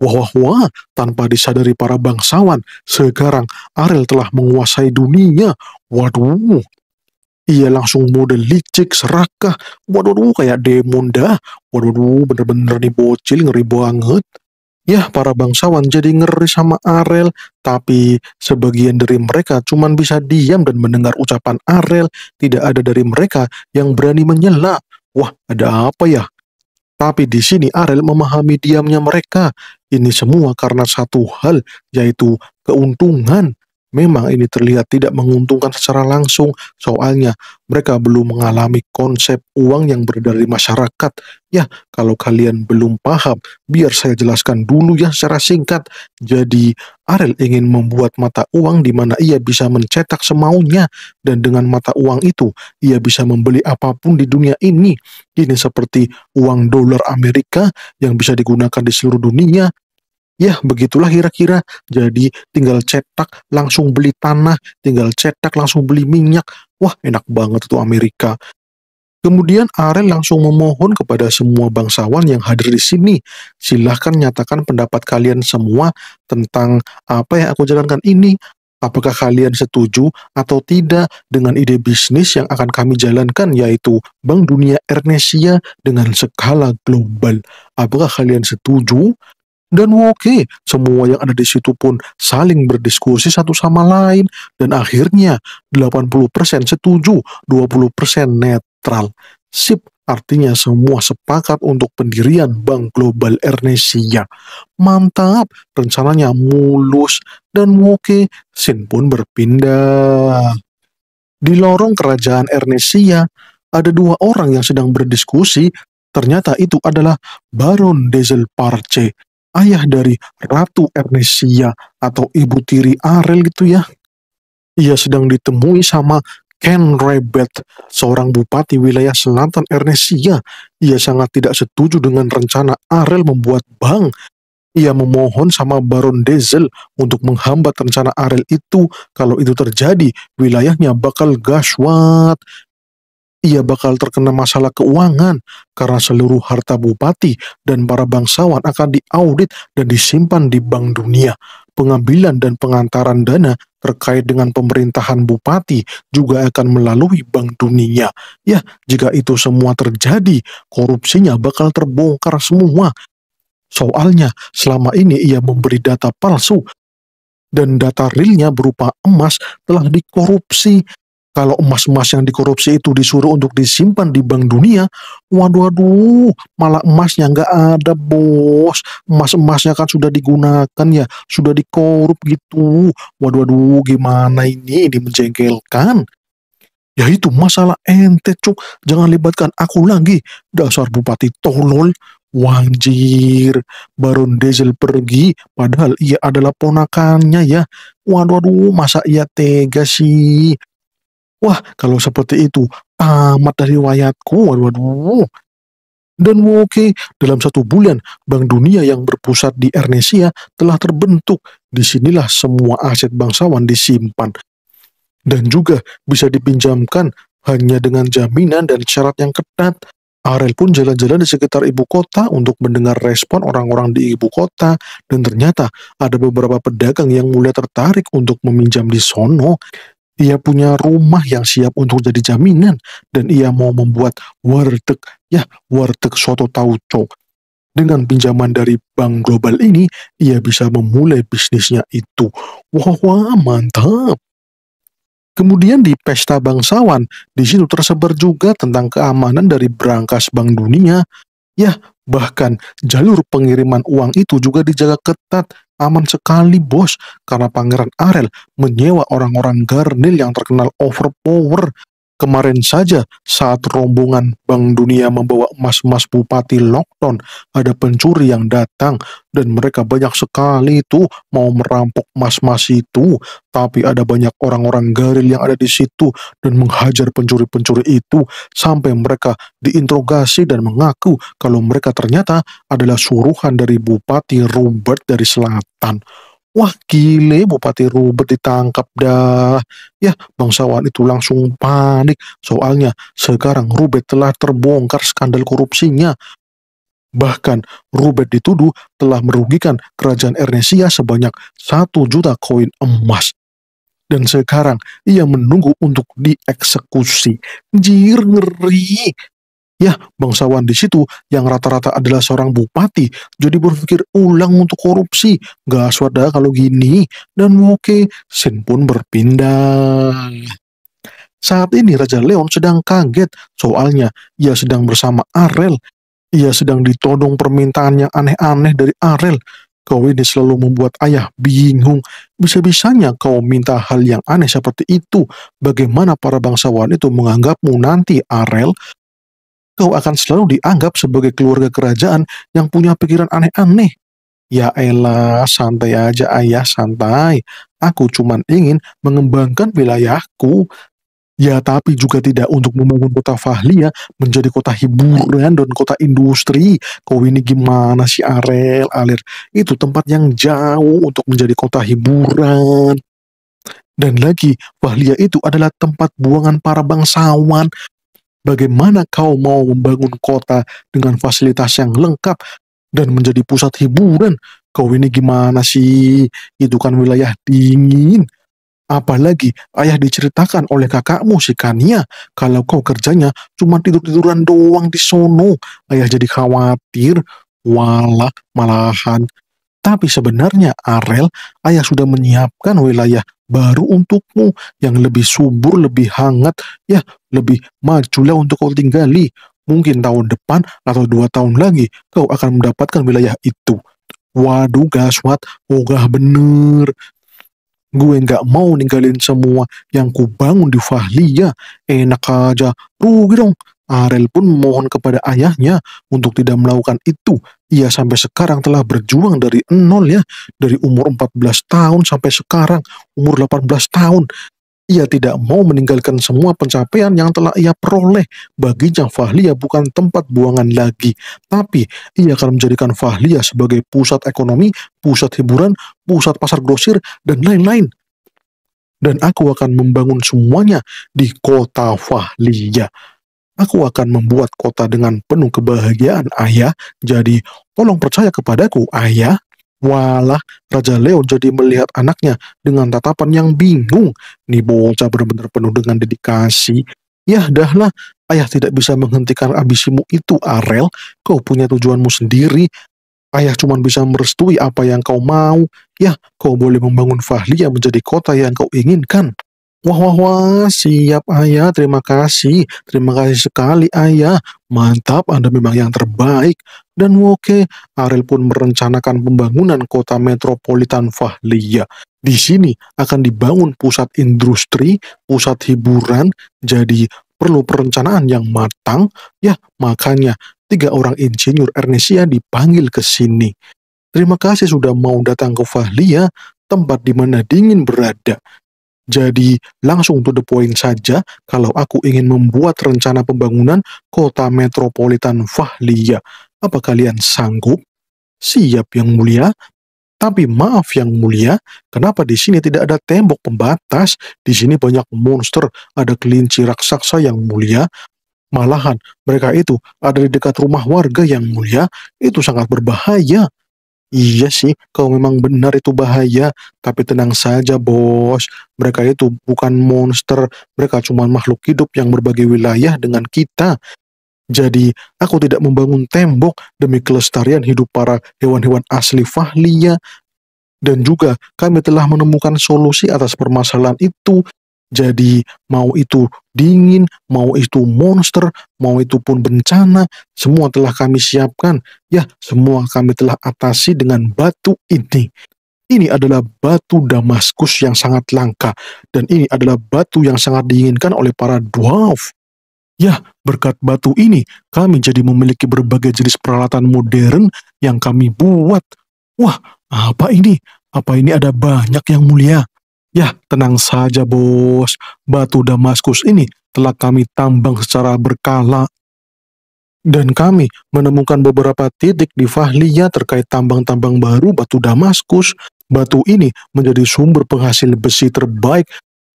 Wah, wah, wah, tanpa disadari para bangsawan, sekarang Ariel telah menguasai dunia. Waduh, ia langsung mode licik, serakah. Waduh, kayak demon dah. Waduh, bener-bener nih bocil, ngeri banget. Ya, para bangsawan jadi ngeri sama Arel, tapi sebagian dari mereka cuman bisa diam dan mendengar ucapan Arel, tidak ada dari mereka yang berani menyela. Wah, ada apa ya? Tapi di sini Ariel memahami diamnya mereka. Ini semua karena satu hal, yaitu keuntungan. Memang ini terlihat tidak menguntungkan secara langsung, soalnya mereka belum mengalami konsep uang yang beredar di masyarakat. Ya, kalau kalian belum paham, biar saya jelaskan dulu ya secara singkat. Jadi, Ariel ingin membuat mata uang di mana ia bisa mencetak semaunya, dan dengan mata uang itu, ia bisa membeli apapun di dunia ini. Ini seperti uang dolar Amerika yang bisa digunakan di seluruh dunia, Ya, begitulah kira-kira. Jadi tinggal cetak, langsung beli tanah, tinggal cetak, langsung beli minyak. Wah, enak banget itu Amerika. Kemudian Arel langsung memohon kepada semua bangsawan yang hadir di sini, silahkan nyatakan pendapat kalian semua tentang apa yang aku jalankan ini. Apakah kalian setuju atau tidak dengan ide bisnis yang akan kami jalankan yaitu Bank Dunia Ernesia dengan skala global? Apakah kalian setuju? dan Woke. Semua yang ada di situ pun saling berdiskusi satu sama lain dan akhirnya 80% setuju, 20% netral. Sip, artinya semua sepakat untuk pendirian Bank Global Ernesia. Mantap, rencananya mulus dan Woke Sin pun berpindah. Di lorong kerajaan Ernesia, ada dua orang yang sedang berdiskusi Ternyata itu adalah Baron Diesel parce ayah dari Ratu Ernesia atau ibu tiri Arel gitu ya. Ia sedang ditemui sama Ken Rebet, seorang bupati wilayah selatan Ernesia. Ia sangat tidak setuju dengan rencana Arel membuat bank. Ia memohon sama Baron Dezel untuk menghambat rencana Arel itu. Kalau itu terjadi, wilayahnya bakal gaswat ia bakal terkena masalah keuangan karena seluruh harta bupati dan para bangsawan akan diaudit dan disimpan di Bank Dunia. Pengambilan dan pengantaran dana terkait dengan pemerintahan bupati juga akan melalui Bank Dunia. Ya, jika itu semua terjadi, korupsinya bakal terbongkar semua. Soalnya, selama ini ia memberi data palsu dan data realnya berupa emas telah dikorupsi kalau emas-emas yang dikorupsi itu disuruh untuk disimpan di Bank Dunia, waduh aduh, malah emasnya nggak ada bos. Emas-emasnya kan sudah digunakan ya, sudah dikorup gitu. Waduh aduh, gimana ini? Ini menjengkelkan. Ya itu masalah ente cuk, jangan libatkan aku lagi. Dasar bupati tolol, Wajir, Baron diesel pergi, padahal ia adalah ponakannya ya. Waduh, waduh, masa ia tega sih? Wah, kalau seperti itu, amat dari wayatku. Waduh, waduh. Dan okay, dalam satu bulan, Bank Dunia yang berpusat di Ernesia telah terbentuk. Disinilah semua aset bangsawan disimpan. Dan juga bisa dipinjamkan hanya dengan jaminan dan syarat yang ketat. Arel pun jalan-jalan di sekitar ibu kota untuk mendengar respon orang-orang di ibu kota dan ternyata ada beberapa pedagang yang mulai tertarik untuk meminjam di sono ia punya rumah yang siap untuk jadi jaminan dan ia mau membuat warteg, ya warteg soto tauco. Dengan pinjaman dari bank global ini, ia bisa memulai bisnisnya itu. Wah, wah mantap. Kemudian di pesta bangsawan, di situ tersebar juga tentang keamanan dari berangkas bank dunia. Ya, bahkan jalur pengiriman uang itu juga dijaga ketat Aman sekali bos, karena Pangeran Arel menyewa orang-orang Garnil yang terkenal overpower Kemarin saja saat rombongan Bank Dunia membawa emas-emas Bupati Lockdown, ada pencuri yang datang dan mereka banyak sekali itu mau merampok emas-emas itu. Tapi ada banyak orang-orang garil yang ada di situ dan menghajar pencuri-pencuri itu sampai mereka diinterogasi dan mengaku kalau mereka ternyata adalah suruhan dari Bupati Robert dari Selatan. Wah gile Bupati Rubet ditangkap dah. Ya bangsawan itu langsung panik. Soalnya sekarang Rubet telah terbongkar skandal korupsinya. Bahkan Rubet dituduh telah merugikan kerajaan Ernesia sebanyak satu juta koin emas. Dan sekarang ia menunggu untuk dieksekusi. Jir ngeri, Ya, bangsawan di situ yang rata-rata adalah seorang bupati, jadi berpikir ulang untuk korupsi. Gak swada kalau gini. Dan oke, Sin pun berpindah. Saat ini Raja Leon sedang kaget, soalnya ia sedang bersama Arel. Ia sedang ditodong permintaan yang aneh-aneh dari Arel. Kau ini selalu membuat ayah bingung. Bisa-bisanya kau minta hal yang aneh seperti itu. Bagaimana para bangsawan itu menganggapmu nanti, Arel? kau akan selalu dianggap sebagai keluarga kerajaan yang punya pikiran aneh-aneh. Ya elah, santai aja ayah, santai. Aku cuman ingin mengembangkan wilayahku. Ya tapi juga tidak untuk membangun kota Fahlia menjadi kota hiburan dan kota industri. Kau ini gimana sih Arel, Alir? Itu tempat yang jauh untuk menjadi kota hiburan. Dan lagi, Fahlia itu adalah tempat buangan para bangsawan Bagaimana kau mau membangun kota dengan fasilitas yang lengkap dan menjadi pusat hiburan? Kau ini gimana sih? Itu kan wilayah dingin. Apalagi ayah diceritakan oleh kakakmu si Kania kalau kau kerjanya cuma tidur-tiduran doang di sono. Ayah jadi khawatir, walah malahan. Tapi sebenarnya Arel, ayah sudah menyiapkan wilayah baru untukmu yang lebih subur, lebih hangat, ya lebih maju lah untuk kau tinggali. Mungkin tahun depan atau dua tahun lagi kau akan mendapatkan wilayah itu. Waduh gaswat, ogah bener. Gue nggak mau ninggalin semua yang kubangun di Fahliya. Enak aja, rugi dong. Arel pun memohon kepada ayahnya untuk tidak melakukan itu. Ia sampai sekarang telah berjuang dari nol ya, dari umur 14 tahun sampai sekarang umur 18 tahun ia tidak mau meninggalkan semua pencapaian yang telah ia peroleh. Baginya Fahlia bukan tempat buangan lagi, tapi ia akan menjadikan Fahlia sebagai pusat ekonomi, pusat hiburan, pusat pasar grosir, dan lain-lain. Dan aku akan membangun semuanya di kota Fahlia. Aku akan membuat kota dengan penuh kebahagiaan, ayah. Jadi tolong percaya kepadaku, ayah. Walah, Raja Leo jadi melihat anaknya dengan tatapan yang bingung. Nih bocah benar-benar penuh dengan dedikasi. Yah dahlah, ayah tidak bisa menghentikan ambisimu itu, Arel. Kau punya tujuanmu sendiri. Ayah cuma bisa merestui apa yang kau mau. Yah, kau boleh membangun Fahli yang menjadi kota yang kau inginkan. Wah, wah, wah, siap ayah, terima kasih. Terima kasih sekali ayah. Mantap, Anda memang yang terbaik. Dan oke, Ariel pun merencanakan pembangunan kota metropolitan Fahlia. Di sini akan dibangun pusat industri, pusat hiburan, jadi perlu perencanaan yang matang. Ya, makanya tiga orang insinyur Ernesia dipanggil ke sini. Terima kasih sudah mau datang ke Fahlia, tempat di mana dingin berada. Jadi, langsung to the point saja, kalau aku ingin membuat rencana pembangunan kota metropolitan Fahliya, apa kalian sanggup? Siap yang mulia, tapi maaf yang mulia, kenapa di sini tidak ada tembok pembatas? Di sini banyak monster, ada kelinci raksasa yang mulia. Malahan, mereka itu ada di dekat rumah warga yang mulia, itu sangat berbahaya. Iya sih, kalau memang benar itu bahaya, tapi tenang saja Bos, mereka itu bukan monster, mereka cuma makhluk hidup yang berbagi wilayah dengan kita. Jadi, aku tidak membangun tembok demi kelestarian hidup para hewan-hewan asli Fahlia. Dan juga kami telah menemukan solusi atas permasalahan itu jadi mau itu dingin, mau itu monster, mau itu pun bencana, semua telah kami siapkan. Ya, semua kami telah atasi dengan batu ini. Ini adalah batu Damaskus yang sangat langka dan ini adalah batu yang sangat diinginkan oleh para dwarf. Ya, berkat batu ini kami jadi memiliki berbagai jenis peralatan modern yang kami buat. Wah, apa ini? Apa ini ada banyak yang mulia? Ya, tenang saja bos. Batu Damaskus ini telah kami tambang secara berkala. Dan kami menemukan beberapa titik di Fahliya terkait tambang-tambang baru batu Damaskus. Batu ini menjadi sumber penghasil besi terbaik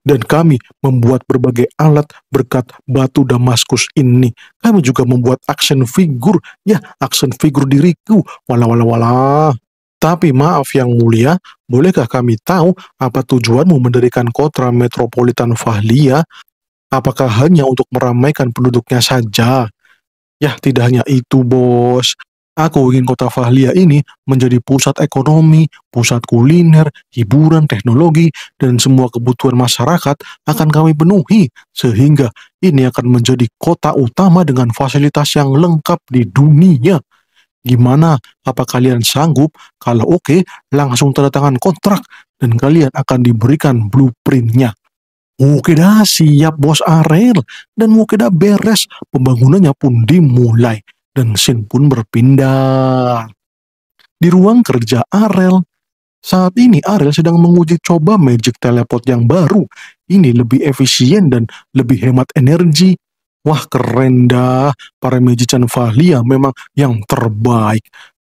dan kami membuat berbagai alat berkat batu Damaskus ini. Kami juga membuat aksen figur. ya aksen figur diriku, wala wala wala. Tapi maaf yang mulia, bolehkah kami tahu apa tujuanmu mendirikan kota metropolitan Fahlia? Apakah hanya untuk meramaikan penduduknya saja? Yah, tidak hanya itu, bos. Aku ingin kota Fahlia ini menjadi pusat ekonomi, pusat kuliner, hiburan, teknologi, dan semua kebutuhan masyarakat akan kami penuhi, sehingga ini akan menjadi kota utama dengan fasilitas yang lengkap di dunia. Gimana? Apa kalian sanggup? Kalau oke, okay, langsung tanda tangan kontrak dan kalian akan diberikan blueprintnya. Oke dah, siap bos Arel. Dan oke dah beres, pembangunannya pun dimulai. Dan Sin pun berpindah. Di ruang kerja Arel, saat ini Arel sedang menguji coba magic teleport yang baru. Ini lebih efisien dan lebih hemat energi Wah keren dah, para magician Valia memang yang terbaik.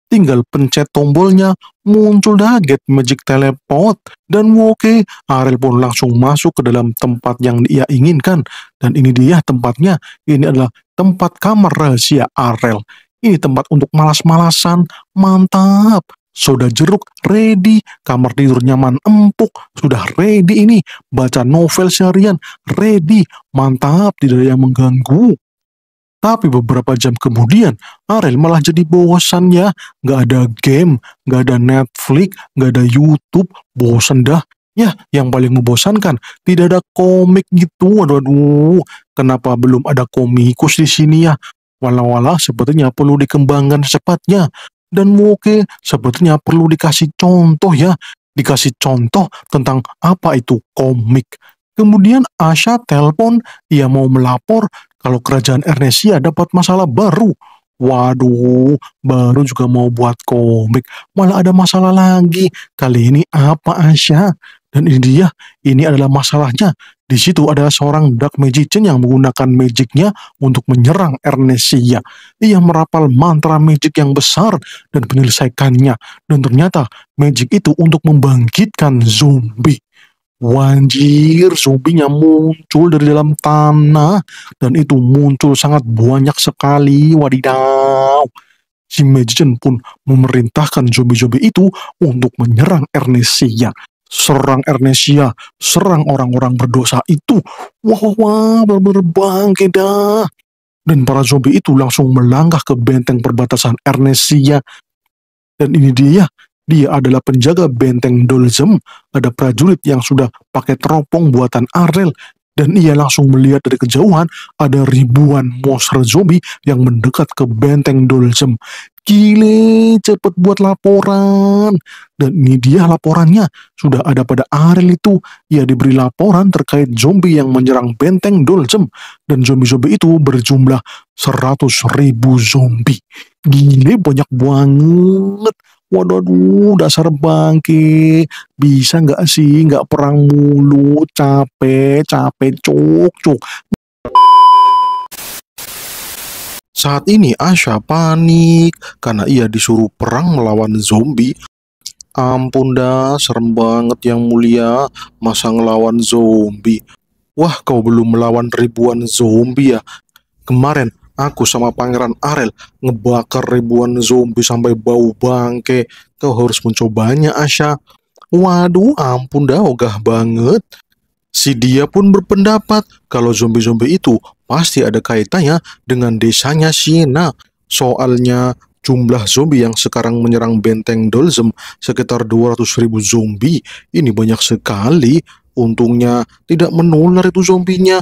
Tinggal pencet tombolnya, muncul dah get magic teleport. Dan oke, Ariel pun langsung masuk ke dalam tempat yang ia inginkan. Dan ini dia tempatnya, ini adalah tempat kamar rahasia Ariel. Ini tempat untuk malas-malasan, mantap. Sudah jeruk ready, kamar tidur nyaman empuk, sudah ready ini, baca novel seharian ready, mantap, tidak ada yang mengganggu. Tapi beberapa jam kemudian, Ariel malah jadi bosan ya. Nggak ada game, gak ada Netflix, gak ada YouTube, bosan dah. Ya, yang paling membosankan, tidak ada komik gitu. Aduh, aduh, kenapa belum ada komikus di sini ya? Walau-walau sepertinya perlu dikembangkan secepatnya. Dan mungkin sebetulnya perlu dikasih contoh ya, dikasih contoh tentang apa itu komik. Kemudian Asha telpon, ia mau melapor kalau kerajaan Ernesia dapat masalah baru. Waduh, baru juga mau buat komik, malah ada masalah lagi. Kali ini apa Asha? Dan ini dia, ini adalah masalahnya. Di situ adalah seorang dark magician yang menggunakan magicnya untuk menyerang Ernestia. Ia merapal mantra magic yang besar dan menyelesaikannya. Dan ternyata magic itu untuk membangkitkan zombie. Wanjir, zombinya muncul dari dalam tanah dan itu muncul sangat banyak sekali. Wadidaw. Si magician pun memerintahkan zombie-zombie itu untuk menyerang Ernestia serang Ernesia, serang orang-orang berdosa itu. Wah, wah, wah dah. Dan para zombie itu langsung melangkah ke benteng perbatasan Ernesia. Dan ini dia, dia adalah penjaga benteng Dolzem. Ada prajurit yang sudah pakai teropong buatan Arel dan ia langsung melihat dari kejauhan ada ribuan monster zombie yang mendekat ke benteng Doljem. Gile, cepet buat laporan. Dan ini dia laporannya. Sudah ada pada Ariel itu. Ia diberi laporan terkait zombie yang menyerang benteng Doljem. Dan zombie-zombie itu berjumlah 100 ribu zombie. Gile banyak banget Waduh, dasar bangke. Bisa nggak sih nggak perang mulu, capek, capek, cuk, cuk. Saat ini Asha panik karena ia disuruh perang melawan zombie. Ampun dah, serem banget yang mulia, masa ngelawan zombie. Wah, kau belum melawan ribuan zombie ya? Kemarin aku sama Pangeran Arel ngebakar ribuan zombie sampai bau bangke. Kau harus mencobanya, Asya. Waduh, ampun dah, ogah banget. Si dia pun berpendapat kalau zombie-zombie itu pasti ada kaitannya dengan desanya Siena. Soalnya jumlah zombie yang sekarang menyerang benteng Dolzem sekitar 200 ribu zombie. Ini banyak sekali. Untungnya tidak menular itu zombinya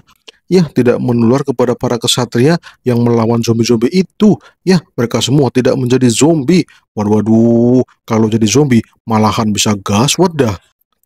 ya tidak menular kepada para kesatria yang melawan zombie-zombie itu ya mereka semua tidak menjadi zombie waduh waduh kalau jadi zombie malahan bisa gas wadah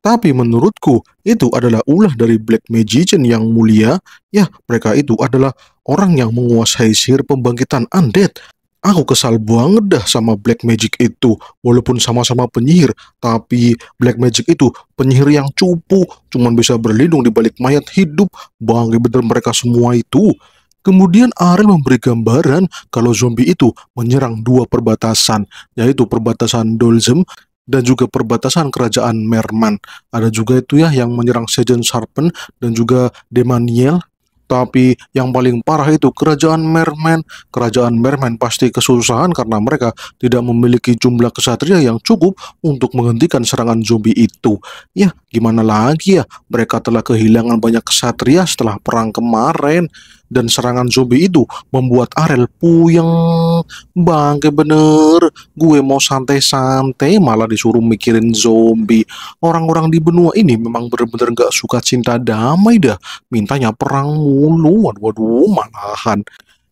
tapi menurutku itu adalah ulah dari Black Magician yang mulia. Ya, mereka itu adalah orang yang menguasai sihir pembangkitan undead Aku kesal banget dah sama Black Magic itu. Walaupun sama-sama penyihir, tapi Black Magic itu penyihir yang cupu, cuman bisa berlindung di balik mayat hidup. bangga bener mereka semua itu. Kemudian Ariel memberi gambaran kalau zombie itu menyerang dua perbatasan, yaitu perbatasan Dolzem dan juga perbatasan kerajaan Merman. Ada juga itu ya yang menyerang Sejen Sharpen dan juga Demaniel tapi yang paling parah itu kerajaan Merman. Kerajaan Merman pasti kesusahan karena mereka tidak memiliki jumlah kesatria yang cukup untuk menghentikan serangan zombie itu. Ya, gimana lagi ya? Mereka telah kehilangan banyak kesatria setelah perang kemarin dan serangan zombie itu membuat Arel puyeng. Bangke bener, gue mau santai-santai malah disuruh mikirin zombie. Orang-orang di benua ini memang bener-bener gak suka cinta damai dah. Mintanya perang mulu, waduh, waduh malahan.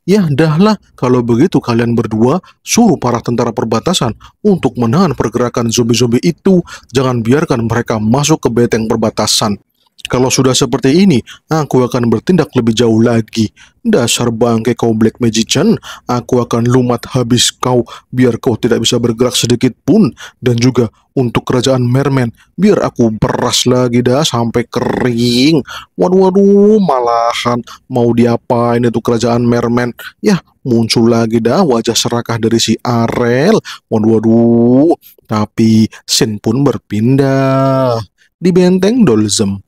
Ya dahlah, kalau begitu kalian berdua suruh para tentara perbatasan untuk menahan pergerakan zombie-zombie itu. Jangan biarkan mereka masuk ke beteng perbatasan. Kalau sudah seperti ini, aku akan bertindak lebih jauh lagi. Dasar bangke kau Black Magician, aku akan lumat habis kau biar kau tidak bisa bergerak sedikit pun. Dan juga untuk kerajaan mermen, biar aku beras lagi dah sampai kering. Waduh, waduh, malahan mau diapain itu kerajaan mermen? Ya, muncul lagi dah wajah serakah dari si Arel. Waduh, waduh. Tapi Sin pun berpindah. Di benteng Dolzem,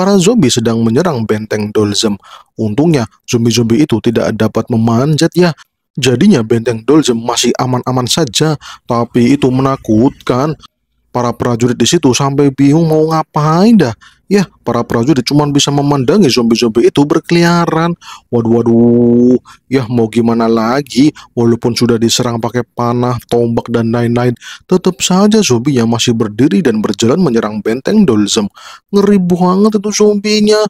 para zombie sedang menyerang benteng Dolzem. Untungnya, zombie-zombie itu tidak dapat memanjat ya. Jadinya benteng Dolzem masih aman-aman saja, tapi itu menakutkan. Para prajurit di situ sampai bingung mau ngapain dah. Ya, para prajurit cuma bisa memandangi zombie-zombie itu berkeliaran. Waduh, waduh. Ya, mau gimana lagi? Walaupun sudah diserang pakai panah, tombak, dan lain-lain, tetap saja zombie yang masih berdiri dan berjalan menyerang benteng Dolzem. Ngeri banget itu zombinya.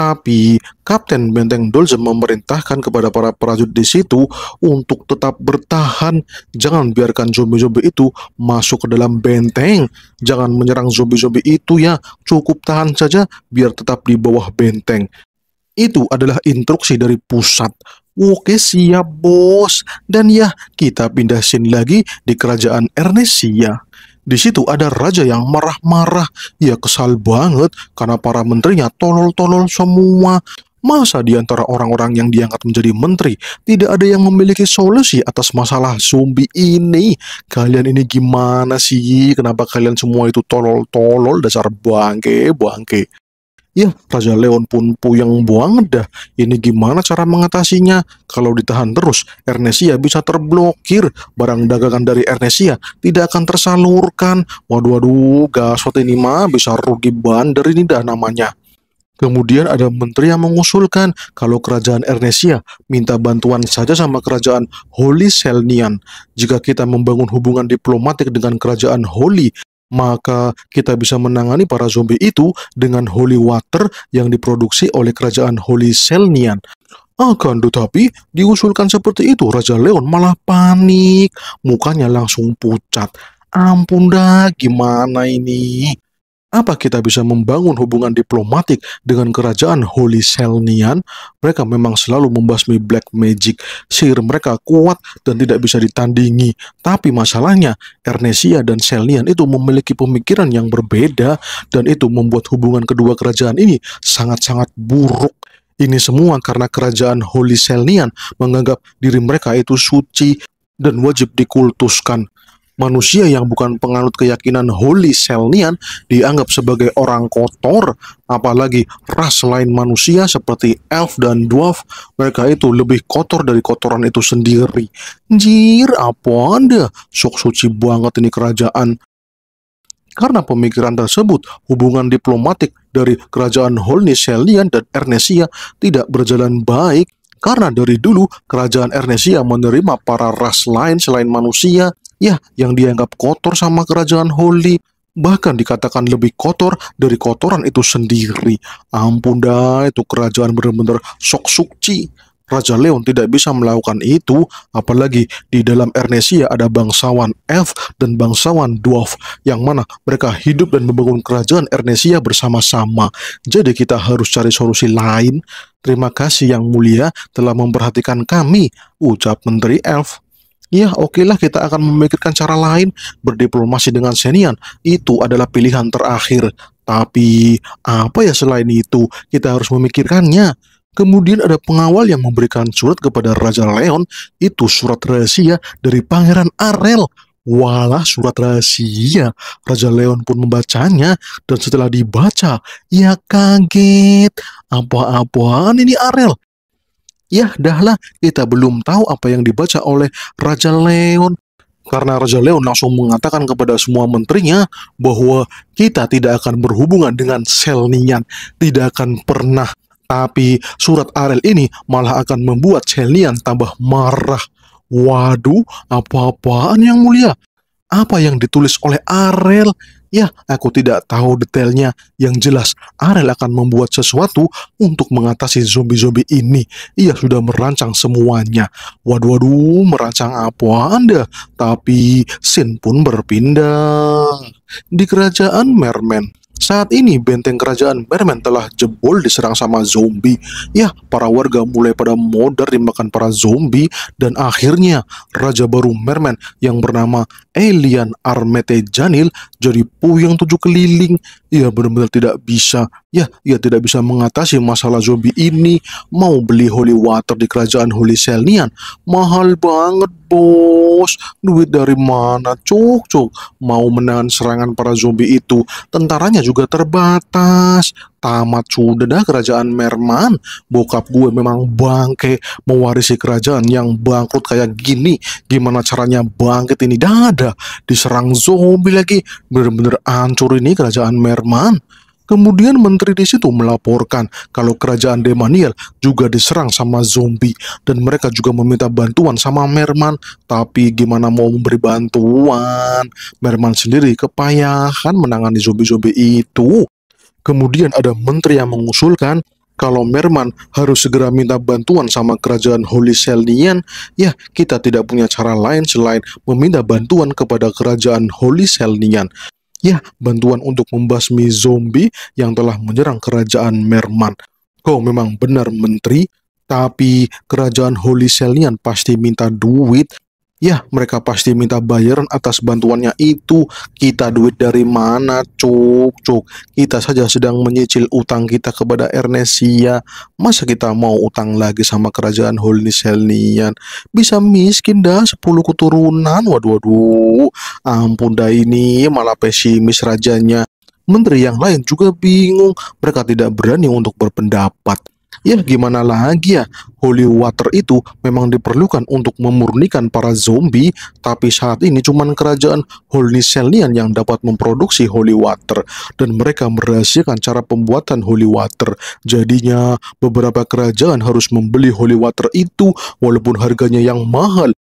Tapi Kapten Benteng Dolce memerintahkan kepada para prajurit di situ untuk tetap bertahan. Jangan biarkan zombie-zombie itu masuk ke dalam benteng. Jangan menyerang zombie-zombie itu ya. Cukup tahan saja biar tetap di bawah benteng. Itu adalah instruksi dari pusat. Oke siap bos. Dan ya kita pindah scene lagi di kerajaan Ernesia. Di situ ada raja yang marah-marah. ya kesal banget karena para menterinya tolol-tolol semua. Masa di antara orang-orang yang diangkat menjadi menteri tidak ada yang memiliki solusi atas masalah zombie ini? Kalian ini gimana sih? Kenapa kalian semua itu tolol-tolol dasar bangke, bangke? Ya, Raja Leon pun puyeng buang dah. Ini gimana cara mengatasinya? Kalau ditahan terus, Ernesia bisa terblokir. Barang dagangan dari Ernesia tidak akan tersalurkan. Waduh, waduh, Gaswat ini mah bisa rugi bandar ini dah namanya. Kemudian ada menteri yang mengusulkan kalau kerajaan Ernesia minta bantuan saja sama kerajaan Holy Selnian. Jika kita membangun hubungan diplomatik dengan kerajaan Holy, maka kita bisa menangani para zombie itu dengan holy water yang diproduksi oleh kerajaan Holy Selnian. Akan tetapi, diusulkan seperti itu, Raja Leon malah panik, mukanya langsung pucat. Ampun dah, gimana ini? Apa kita bisa membangun hubungan diplomatik dengan kerajaan Holy Selnian? Mereka memang selalu membasmi black magic. Sihir mereka kuat dan tidak bisa ditandingi. Tapi masalahnya, Ernesia dan Selnian itu memiliki pemikiran yang berbeda dan itu membuat hubungan kedua kerajaan ini sangat-sangat buruk. Ini semua karena kerajaan Holy Selnian menganggap diri mereka itu suci dan wajib dikultuskan manusia yang bukan penganut keyakinan Holy Selnian dianggap sebagai orang kotor, apalagi ras lain manusia seperti elf dan dwarf, mereka itu lebih kotor dari kotoran itu sendiri. Jir, apa anda? Sok suci banget ini kerajaan. Karena pemikiran tersebut, hubungan diplomatik dari kerajaan Holy Selnian dan Ernesia tidak berjalan baik karena dari dulu kerajaan Ernesia menerima para ras lain selain manusia Ya, yang dianggap kotor sama kerajaan Holy, bahkan dikatakan lebih kotor dari kotoran itu sendiri. Ampun dah, itu kerajaan benar-benar sok suci. Raja Leon tidak bisa melakukan itu, apalagi di dalam Ernesia ada bangsawan elf dan bangsawan dwarf, yang mana mereka hidup dan membangun kerajaan Ernesia bersama-sama. Jadi kita harus cari solusi lain. Terima kasih yang mulia telah memperhatikan kami, ucap Menteri Elf. Ya, oke lah kita akan memikirkan cara lain berdiplomasi dengan Senian. Itu adalah pilihan terakhir. Tapi apa ya selain itu kita harus memikirkannya. Kemudian ada pengawal yang memberikan surat kepada Raja Leon. Itu surat rahasia dari Pangeran Arel. Walah surat rahasia. Raja Leon pun membacanya dan setelah dibaca, ia kaget. Apa-apaan ini Arel? Ya dahlah, kita belum tahu apa yang dibaca oleh Raja Leon. Karena Raja Leon langsung mengatakan kepada semua menterinya bahwa kita tidak akan berhubungan dengan Selnian, tidak akan pernah. Tapi surat Arel ini malah akan membuat Selnian tambah marah. Waduh, apa-apaan yang mulia? Apa yang ditulis oleh Arel? Ya, aku tidak tahu detailnya. Yang jelas, Arel akan membuat sesuatu untuk mengatasi zombie-zombie ini. Ia sudah merancang semuanya. Waduh, waduh, merancang apa Anda? Tapi, Sin pun berpindah. Di kerajaan Mermen, saat ini benteng kerajaan Berman telah jebol diserang sama zombie. Ya, para warga mulai pada modar dimakan para zombie dan akhirnya raja baru Merman yang bernama Elian Armete Janil jadi puyeng tujuh keliling. Ya benar-benar tidak bisa. Ya, ia tidak bisa mengatasi masalah zombie ini. Mau beli holy water di kerajaan Holy Selnian mahal banget, Bos. Duit dari mana, cuk-cuk? Mau menahan serangan para zombie itu, tentaranya juga juga terbatas. Tamat sudah dah kerajaan Merman. Bokap gue memang bangke mewarisi kerajaan yang bangkrut kayak gini. Gimana caranya bangkit ini dada? Diserang zombie lagi. Bener-bener hancur ini kerajaan Merman. Kemudian menteri di situ melaporkan kalau kerajaan Demaniel juga diserang sama zombie dan mereka juga meminta bantuan sama Merman. Tapi gimana mau memberi bantuan? Merman sendiri kepayahan menangani zombie-zombie itu. Kemudian ada menteri yang mengusulkan kalau Merman harus segera minta bantuan sama kerajaan Holy Selnian, ya kita tidak punya cara lain selain meminta bantuan kepada kerajaan Holy Selnian. Ya, bantuan untuk membasmi zombie yang telah menyerang kerajaan Merman. Kau memang benar, Menteri, tapi kerajaan Holy Selian pasti minta duit Ya, mereka pasti minta bayaran atas bantuannya itu. Kita duit dari mana, cuk, cuk. Kita saja sedang menyicil utang kita kepada Ernesia. Masa kita mau utang lagi sama kerajaan Helnian? Bisa miskin dah, sepuluh keturunan. Waduh, waduh. Ampun dah ini, malah pesimis rajanya. Menteri yang lain juga bingung. Mereka tidak berani untuk berpendapat. Ya gimana lagi ya, holy water itu memang diperlukan untuk memurnikan para zombie, tapi saat ini cuma kerajaan Holy Selian yang dapat memproduksi holy water, dan mereka merahasiakan cara pembuatan holy water. Jadinya beberapa kerajaan harus membeli holy water itu walaupun harganya yang mahal,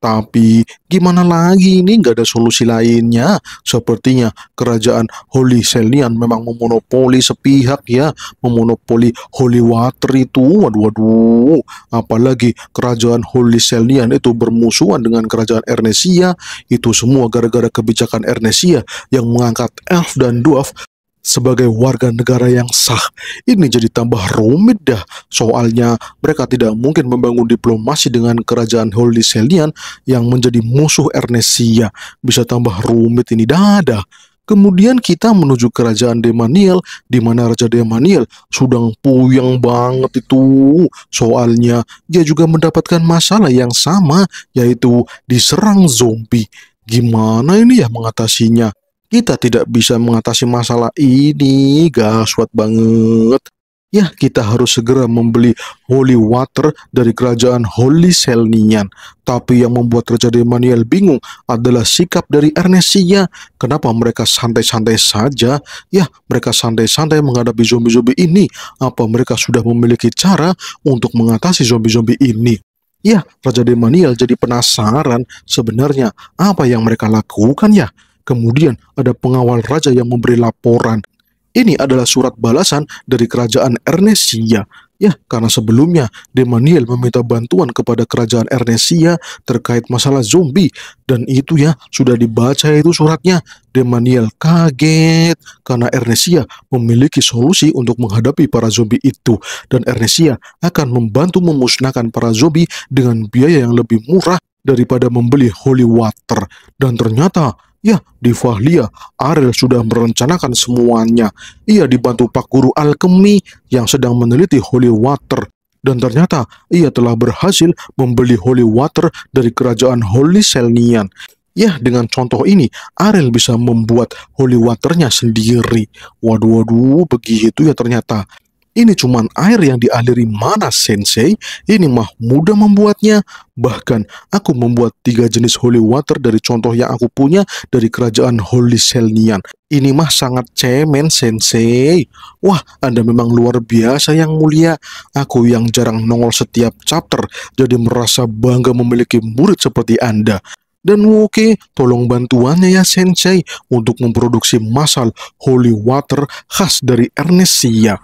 tapi gimana lagi ini nggak ada solusi lainnya. Sepertinya kerajaan Holy Selian memang memonopoli sepihak ya. Memonopoli Holy Water itu. Waduh, waduh. Apalagi kerajaan Holy Selian itu bermusuhan dengan kerajaan Ernesia. Itu semua gara-gara kebijakan Ernesia yang mengangkat elf dan dwarf sebagai warga negara yang sah. Ini jadi tambah rumit dah, soalnya mereka tidak mungkin membangun diplomasi dengan kerajaan Holy Selian yang menjadi musuh Ernesia. Bisa tambah rumit ini dadah. Kemudian kita menuju kerajaan Demaniel, di mana Raja Demaniel sudah puyeng banget itu. Soalnya dia juga mendapatkan masalah yang sama, yaitu diserang zombie. Gimana ini ya mengatasinya? Kita tidak bisa mengatasi masalah ini, gaswat banget. Ya, kita harus segera membeli holy water dari kerajaan Holy Selnian. Tapi yang membuat Raja Demaniel bingung adalah sikap dari Ernestia. Kenapa mereka santai-santai saja? Ya, mereka santai-santai menghadapi zombie-zombie ini. Apa mereka sudah memiliki cara untuk mengatasi zombie-zombie ini? Ya, Raja Demaniel jadi penasaran sebenarnya apa yang mereka lakukan ya. Kemudian ada pengawal raja yang memberi laporan. Ini adalah surat balasan dari kerajaan Ernesia. Ya, karena sebelumnya Demaniel meminta bantuan kepada kerajaan Ernesia terkait masalah zombie. Dan itu ya, sudah dibaca itu suratnya. Demaniel kaget karena Ernesia memiliki solusi untuk menghadapi para zombie itu. Dan Ernesia akan membantu memusnahkan para zombie dengan biaya yang lebih murah daripada membeli holy water. Dan ternyata Ya, di Fahlia, Ariel sudah merencanakan semuanya. Ia dibantu Pak Guru Alkemi yang sedang meneliti Holy Water. Dan ternyata ia telah berhasil membeli Holy Water dari kerajaan Holy Selnian. Ya, dengan contoh ini, Ariel bisa membuat Holy Waternya sendiri. Waduh, waduh, begitu ya ternyata. Ini cuman air yang dialiri mana sensei, ini mah mudah membuatnya. Bahkan aku membuat tiga jenis holy water dari contoh yang aku punya dari kerajaan Holy Selnian. Ini mah sangat cemen sensei. Wah, Anda memang luar biasa yang mulia. Aku yang jarang nongol setiap chapter, jadi merasa bangga memiliki murid seperti Anda dan oke, tolong bantuannya ya Sensei untuk memproduksi masal holy water khas dari Ernesia.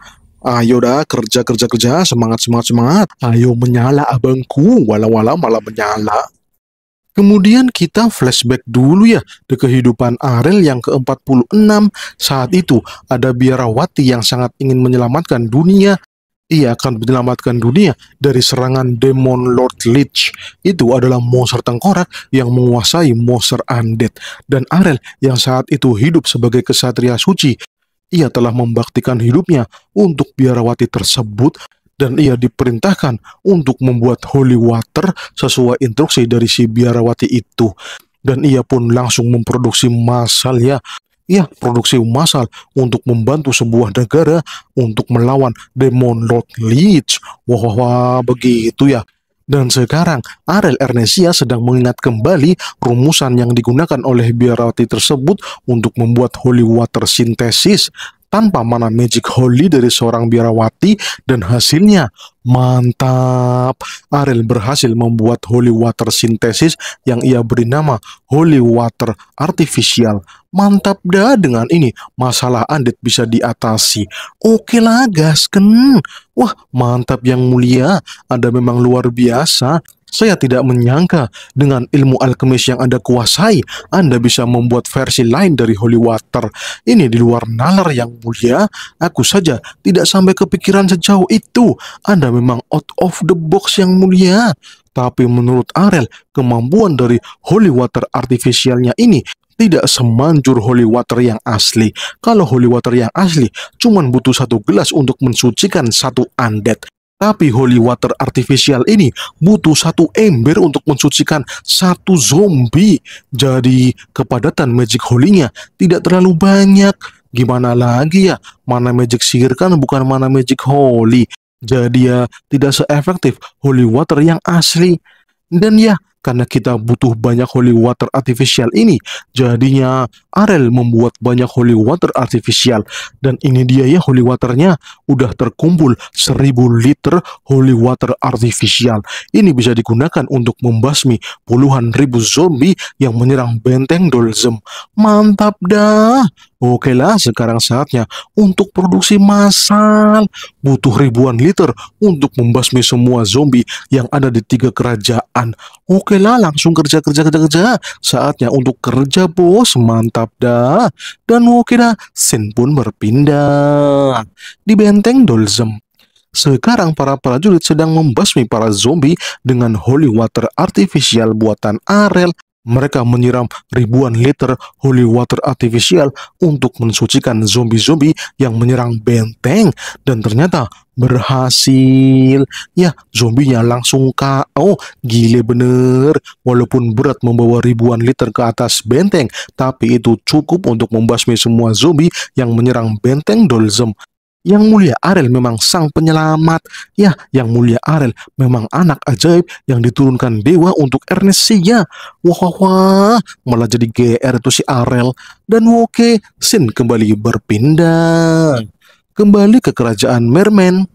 Ayo dah kerja kerja kerja semangat semangat semangat. Ayo menyala abangku walau walau malah menyala. Kemudian kita flashback dulu ya ke kehidupan Ariel yang ke-46. Saat itu ada biarawati yang sangat ingin menyelamatkan dunia. Ia akan menyelamatkan dunia dari serangan demon Lord Lich. Itu adalah monster tengkorak yang menguasai monster undead. Dan Ariel yang saat itu hidup sebagai kesatria suci ia telah membaktikan hidupnya untuk biarawati tersebut dan ia diperintahkan untuk membuat holy water sesuai instruksi dari si biarawati itu. Dan ia pun langsung memproduksi massal ya, ya produksi massal untuk membantu sebuah negara untuk melawan demon Lord Leech. Wah, wah, wah begitu ya. Dan sekarang, Arel Ernesia sedang mengingat kembali rumusan yang digunakan oleh biarawati tersebut untuk membuat holy water sintesis tanpa mana magic holy dari seorang biarawati dan hasilnya mantap. Ariel berhasil membuat holy water sintesis yang ia beri nama holy water artificial mantap dah dengan ini masalah Andet bisa diatasi oke lah gas gasken wah mantap yang mulia anda memang luar biasa saya tidak menyangka dengan ilmu alkemis yang Anda kuasai, Anda bisa membuat versi lain dari holy water. Ini di luar nalar yang mulia. Aku saja tidak sampai kepikiran sejauh itu. Anda memang out of the box yang mulia. Tapi menurut Arel, kemampuan dari holy water artificialnya ini tidak semanjur holy water yang asli. Kalau holy water yang asli, cuman butuh satu gelas untuk mensucikan satu undead. Tapi holy water artificial ini butuh satu ember untuk mensucikan satu zombie. Jadi kepadatan magic holy-nya tidak terlalu banyak. Gimana lagi ya, mana magic sihir kan bukan mana magic holy. Jadi ya tidak seefektif holy water yang asli. Dan ya karena kita butuh banyak holy water artificial ini. Jadinya Arel membuat banyak holy water artificial dan ini dia ya holy waternya udah terkumpul 1000 liter holy water artificial. Ini bisa digunakan untuk membasmi puluhan ribu zombie yang menyerang benteng Dolzem. Mantap dah. Oke lah, sekarang saatnya untuk produksi massal. Butuh ribuan liter untuk membasmi semua zombie yang ada di tiga kerajaan. Oke lah, langsung kerja, kerja, kerja, kerja. Saatnya untuk kerja, bos. Mantap dah. Dan oke okelah, Sin pun berpindah. Di benteng Dolzem, sekarang para prajurit sedang membasmi para zombie dengan holy water artificial buatan Arel mereka menyiram ribuan liter holy water artificial untuk mensucikan zombie-zombie yang menyerang benteng dan ternyata berhasil. Ya, zombinya langsung KO. Gile bener. Walaupun berat membawa ribuan liter ke atas benteng, tapi itu cukup untuk membasmi semua zombie yang menyerang benteng Dolzem. Yang mulia Arel memang sang penyelamat. Ya, yang mulia Arel memang anak ajaib yang diturunkan dewa untuk Ernestia. Wah, wah, wah. malah jadi GR itu si Arel. Dan Woke, Sin kembali berpindah. Kembali ke kerajaan Mermen.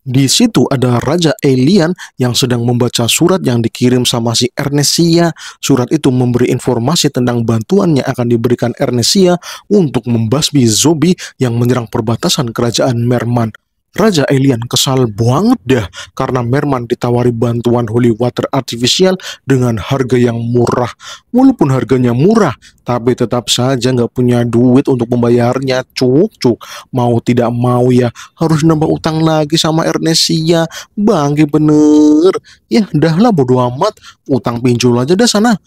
Di situ ada Raja Elian yang sedang membaca surat yang dikirim sama si Ernesia. Surat itu memberi informasi tentang bantuan yang akan diberikan Ernesia untuk membasmi zombie yang menyerang perbatasan kerajaan Merman. Raja Alien kesal banget dah karena Merman ditawari bantuan Holy Water Artificial dengan harga yang murah. Walaupun harganya murah, tapi tetap saja nggak punya duit untuk membayarnya. Cuk, cuk. Mau tidak mau ya harus nambah utang lagi sama Ernesia. Bangke bener. Ya, dahlah bodo amat. Utang pinjol aja dah sana.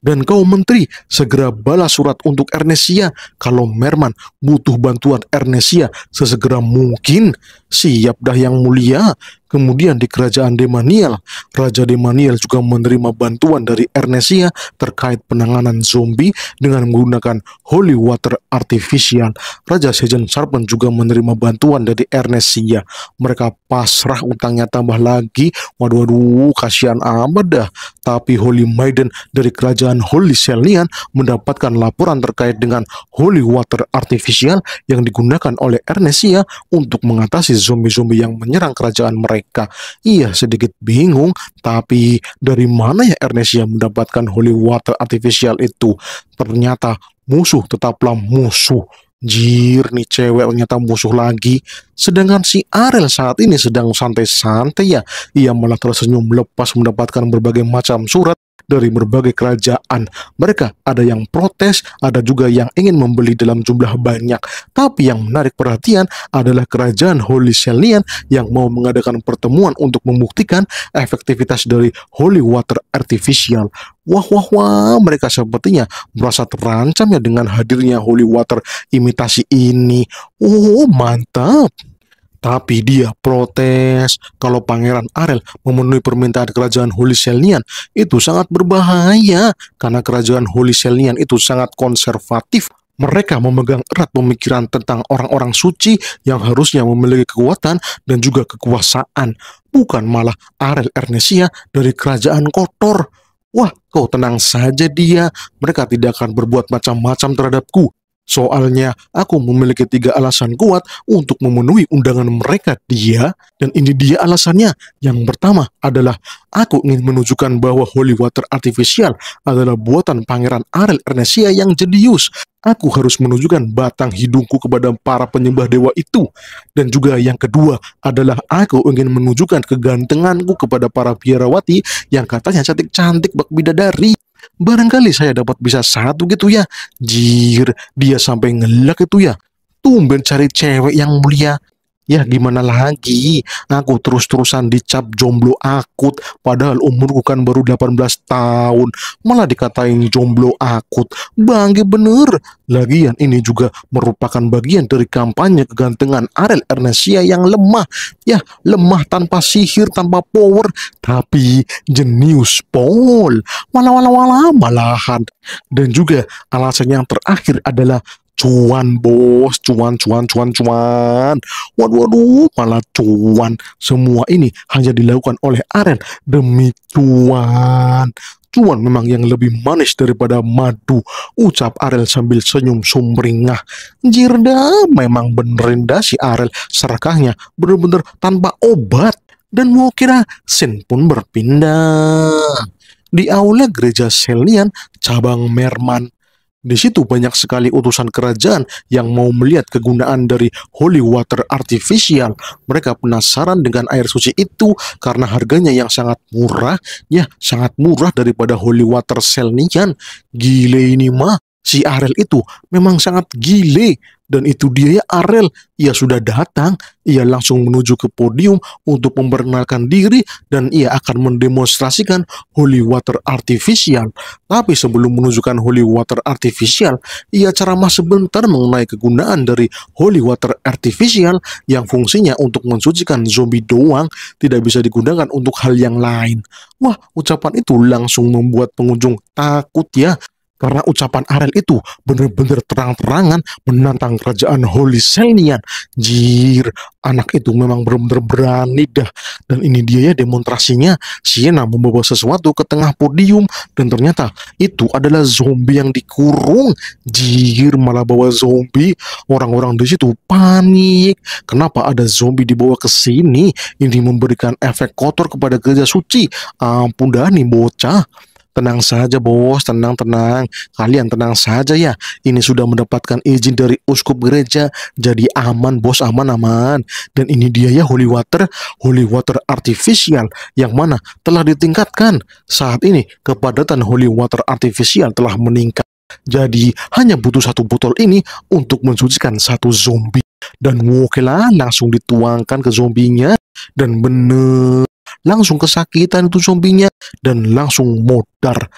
Dan kau menteri, segera balas surat untuk Ernesia kalau Merman butuh bantuan Ernesia sesegera mungkin. Siap dah yang mulia. Kemudian di kerajaan Demaniel, Raja Demaniel juga menerima bantuan dari Ernesia terkait penanganan zombie dengan menggunakan holy water artificial. Raja Sejan Sarpen juga menerima bantuan dari Ernesia. Mereka pasrah utangnya tambah lagi. Waduh, waduh, kasihan amat dah. Tapi Holy Maiden dari kerajaan Holy Selian mendapatkan laporan terkait dengan holy water artificial yang digunakan oleh Ernesia untuk mengatasi zombie-zombie yang menyerang kerajaan mereka. Ia sedikit bingung, tapi dari mana ya Ernesia mendapatkan holy water artificial itu? Ternyata musuh tetaplah musuh. Jir, nih cewek ternyata musuh lagi. Sedangkan si Ariel saat ini sedang santai-santai ya. Ia malah tersenyum lepas mendapatkan berbagai macam surat dari berbagai kerajaan. Mereka ada yang protes, ada juga yang ingin membeli dalam jumlah banyak. Tapi yang menarik perhatian adalah kerajaan Holy Shellian yang mau mengadakan pertemuan untuk membuktikan efektivitas dari Holy Water Artificial. Wah, wah, wah, mereka sepertinya merasa terancam ya dengan hadirnya Holy Water imitasi ini. Oh, mantap! Tapi dia protes kalau Pangeran Arel memenuhi permintaan kerajaan Holy Selnian itu sangat berbahaya karena kerajaan Holy Selnian itu sangat konservatif. Mereka memegang erat pemikiran tentang orang-orang suci yang harusnya memiliki kekuatan dan juga kekuasaan, bukan malah Arel Ernesia dari kerajaan kotor. Wah, kau tenang saja dia. Mereka tidak akan berbuat macam-macam terhadapku. Soalnya aku memiliki tiga alasan kuat untuk memenuhi undangan mereka dia dan ini dia alasannya. Yang pertama adalah aku ingin menunjukkan bahwa holy water artificial adalah buatan pangeran Ariel Ernesia yang jenius. Aku harus menunjukkan batang hidungku kepada para penyembah dewa itu. Dan juga yang kedua adalah aku ingin menunjukkan kegantenganku kepada para biarawati yang katanya cantik-cantik bak bidadari. Barangkali saya dapat bisa satu gitu ya. Jir, dia sampai ngelak itu ya. Tumben cari cewek yang mulia. Ya gimana lagi Aku terus-terusan dicap jomblo akut Padahal umurku kan baru 18 tahun Malah dikatain jomblo akut Bangge bener Lagian ini juga merupakan bagian dari kampanye kegantengan Ariel Ernesia yang lemah Ya lemah tanpa sihir tanpa power Tapi jenius Paul Malah-malah malahan Dan juga alasan yang terakhir adalah cuan bos cuan cuan cuan cuan waduh waduh malah cuan semua ini hanya dilakukan oleh Aren demi cuan cuan memang yang lebih manis daripada madu ucap Arel sambil senyum sumringah jirda memang benerin dah si Arel serakahnya benar-benar tanpa obat dan mau kira Sin pun berpindah di aula gereja Selian cabang Merman di situ banyak sekali utusan kerajaan yang mau melihat kegunaan dari holy water artificial. Mereka penasaran dengan air suci itu karena harganya yang sangat murah, ya sangat murah daripada holy water selnian. Gile ini mah, si Arel itu memang sangat gile dan itu dia ya Arel ia sudah datang ia langsung menuju ke podium untuk memperkenalkan diri dan ia akan mendemonstrasikan holy water artificial tapi sebelum menunjukkan holy water artificial ia ceramah sebentar mengenai kegunaan dari holy water artificial yang fungsinya untuk mensucikan zombie doang tidak bisa digunakan untuk hal yang lain wah ucapan itu langsung membuat pengunjung takut ya karena ucapan Ariel itu benar-benar terang-terangan menantang kerajaan Holy Selnian. Jir, anak itu memang benar-benar berani dah. Dan ini dia ya demonstrasinya. Siena membawa sesuatu ke tengah podium dan ternyata itu adalah zombie yang dikurung. Jir malah bawa zombie. Orang-orang di situ panik. Kenapa ada zombie dibawa ke sini? Ini memberikan efek kotor kepada gereja suci. Ampun nih bocah. Tenang saja bos, tenang tenang. Kalian tenang saja ya. Ini sudah mendapatkan izin dari uskup gereja, jadi aman bos, aman aman. Dan ini dia ya holy water, holy water artificial yang mana telah ditingkatkan. Saat ini kepadatan holy water artificial telah meningkat. Jadi hanya butuh satu botol ini untuk mensucikan satu zombie. Dan wokelah langsung dituangkan ke zombinya dan bener langsung kesakitan itu zombinya dan langsung modar.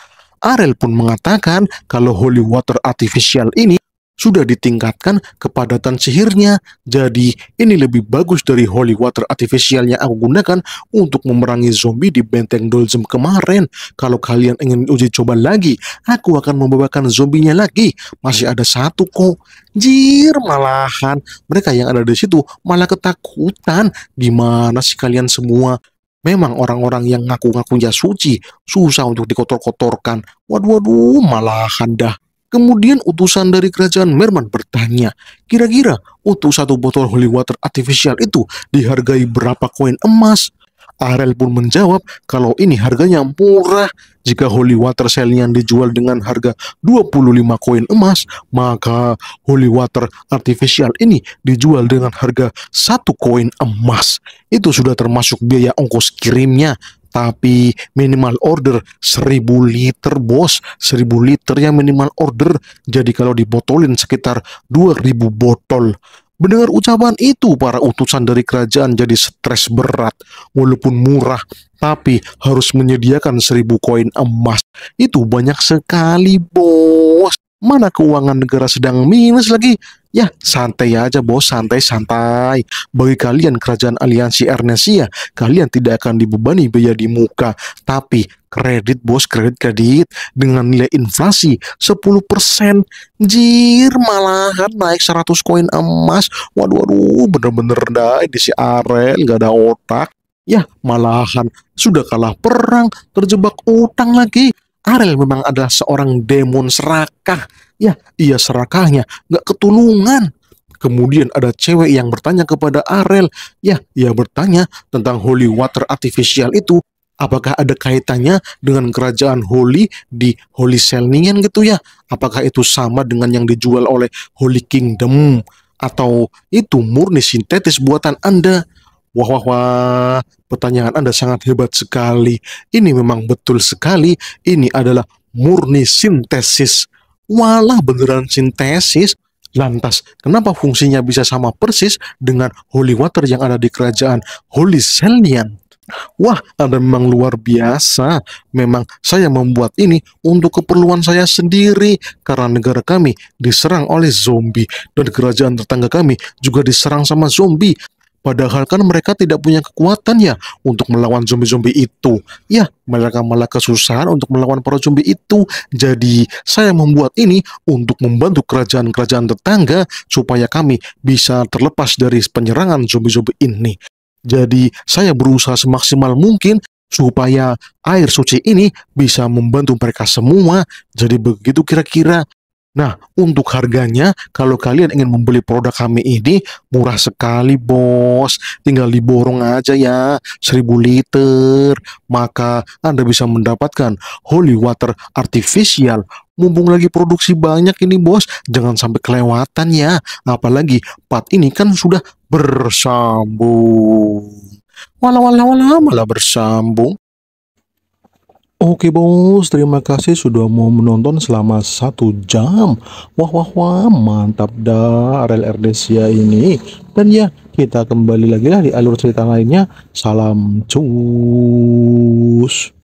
Arel pun mengatakan kalau holy water artificial ini sudah ditingkatkan kepadatan sihirnya. Jadi ini lebih bagus dari holy water artificial yang aku gunakan untuk memerangi zombie di benteng Dolzem kemarin. Kalau kalian ingin uji coba lagi, aku akan membawakan zombinya lagi. Masih ada satu kok. Jir malahan, mereka yang ada di situ malah ketakutan. Gimana sih kalian semua? Memang orang-orang yang ngaku-ngakunya ngaku suci susah untuk dikotor-kotorkan. Waduh, waduh, malah dah. Kemudian utusan dari kerajaan Merman bertanya, kira-kira untuk satu botol holy water artificial itu dihargai berapa koin emas? Ariel pun menjawab kalau ini harganya murah. Jika holy water yang dijual dengan harga 25 koin emas, maka holy water artificial ini dijual dengan harga 1 koin emas. Itu sudah termasuk biaya ongkos kirimnya tapi minimal order 1000 liter bos 1000 liter yang minimal order jadi kalau dibotolin sekitar 2000 botol Mendengar ucapan itu, para utusan dari kerajaan jadi stres berat, walaupun murah, tapi harus menyediakan seribu koin emas. Itu banyak sekali, bos. Mana keuangan negara sedang minus lagi? Ya, santai aja bos, santai-santai. Bagi kalian kerajaan aliansi Ernesia, ya, kalian tidak akan dibebani biaya di muka. Tapi kredit bos, kredit-kredit dengan nilai inflasi 10%. Jir, malahan naik 100 koin emas. Waduh, waduh, bener-bener dah di si Arel, gak ada otak. Ya, malahan sudah kalah perang, terjebak utang lagi. Arel memang adalah seorang demon serakah Ya, ia serakahnya, nggak ketulungan. Kemudian ada cewek yang bertanya kepada Arel. Ya, ia bertanya tentang holy water artificial itu. Apakah ada kaitannya dengan kerajaan holy di holy selningen gitu ya? Apakah itu sama dengan yang dijual oleh holy kingdom? Atau itu murni sintetis buatan Anda? Wah, wah, wah, pertanyaan Anda sangat hebat sekali. Ini memang betul sekali. Ini adalah murni sintesis Walah beneran sintesis. Lantas, kenapa fungsinya bisa sama persis dengan holy water yang ada di kerajaan Holy Selian? Wah, ada memang luar biasa. Memang saya membuat ini untuk keperluan saya sendiri karena negara kami diserang oleh zombie dan kerajaan tetangga kami juga diserang sama zombie. Padahal kan mereka tidak punya kekuatan ya untuk melawan zombie-zombie itu. Ya, mereka malah kesusahan untuk melawan para zombie itu. Jadi, saya membuat ini untuk membantu kerajaan-kerajaan tetangga supaya kami bisa terlepas dari penyerangan zombie-zombie ini. Jadi, saya berusaha semaksimal mungkin supaya air suci ini bisa membantu mereka semua. Jadi begitu kira-kira Nah, untuk harganya, kalau kalian ingin membeli produk kami ini, murah sekali bos. Tinggal diborong aja ya, seribu liter. Maka Anda bisa mendapatkan holy water artificial. Mumpung lagi produksi banyak ini bos, jangan sampai kelewatan ya. Apalagi part ini kan sudah bersambung. Walau-walau malah bersambung. Oke bos, terima kasih sudah mau menonton selama satu jam. Wah wah wah, mantap dah Rel Erdesia ini. Dan ya, kita kembali lagi lah di alur cerita lainnya. Salam cus.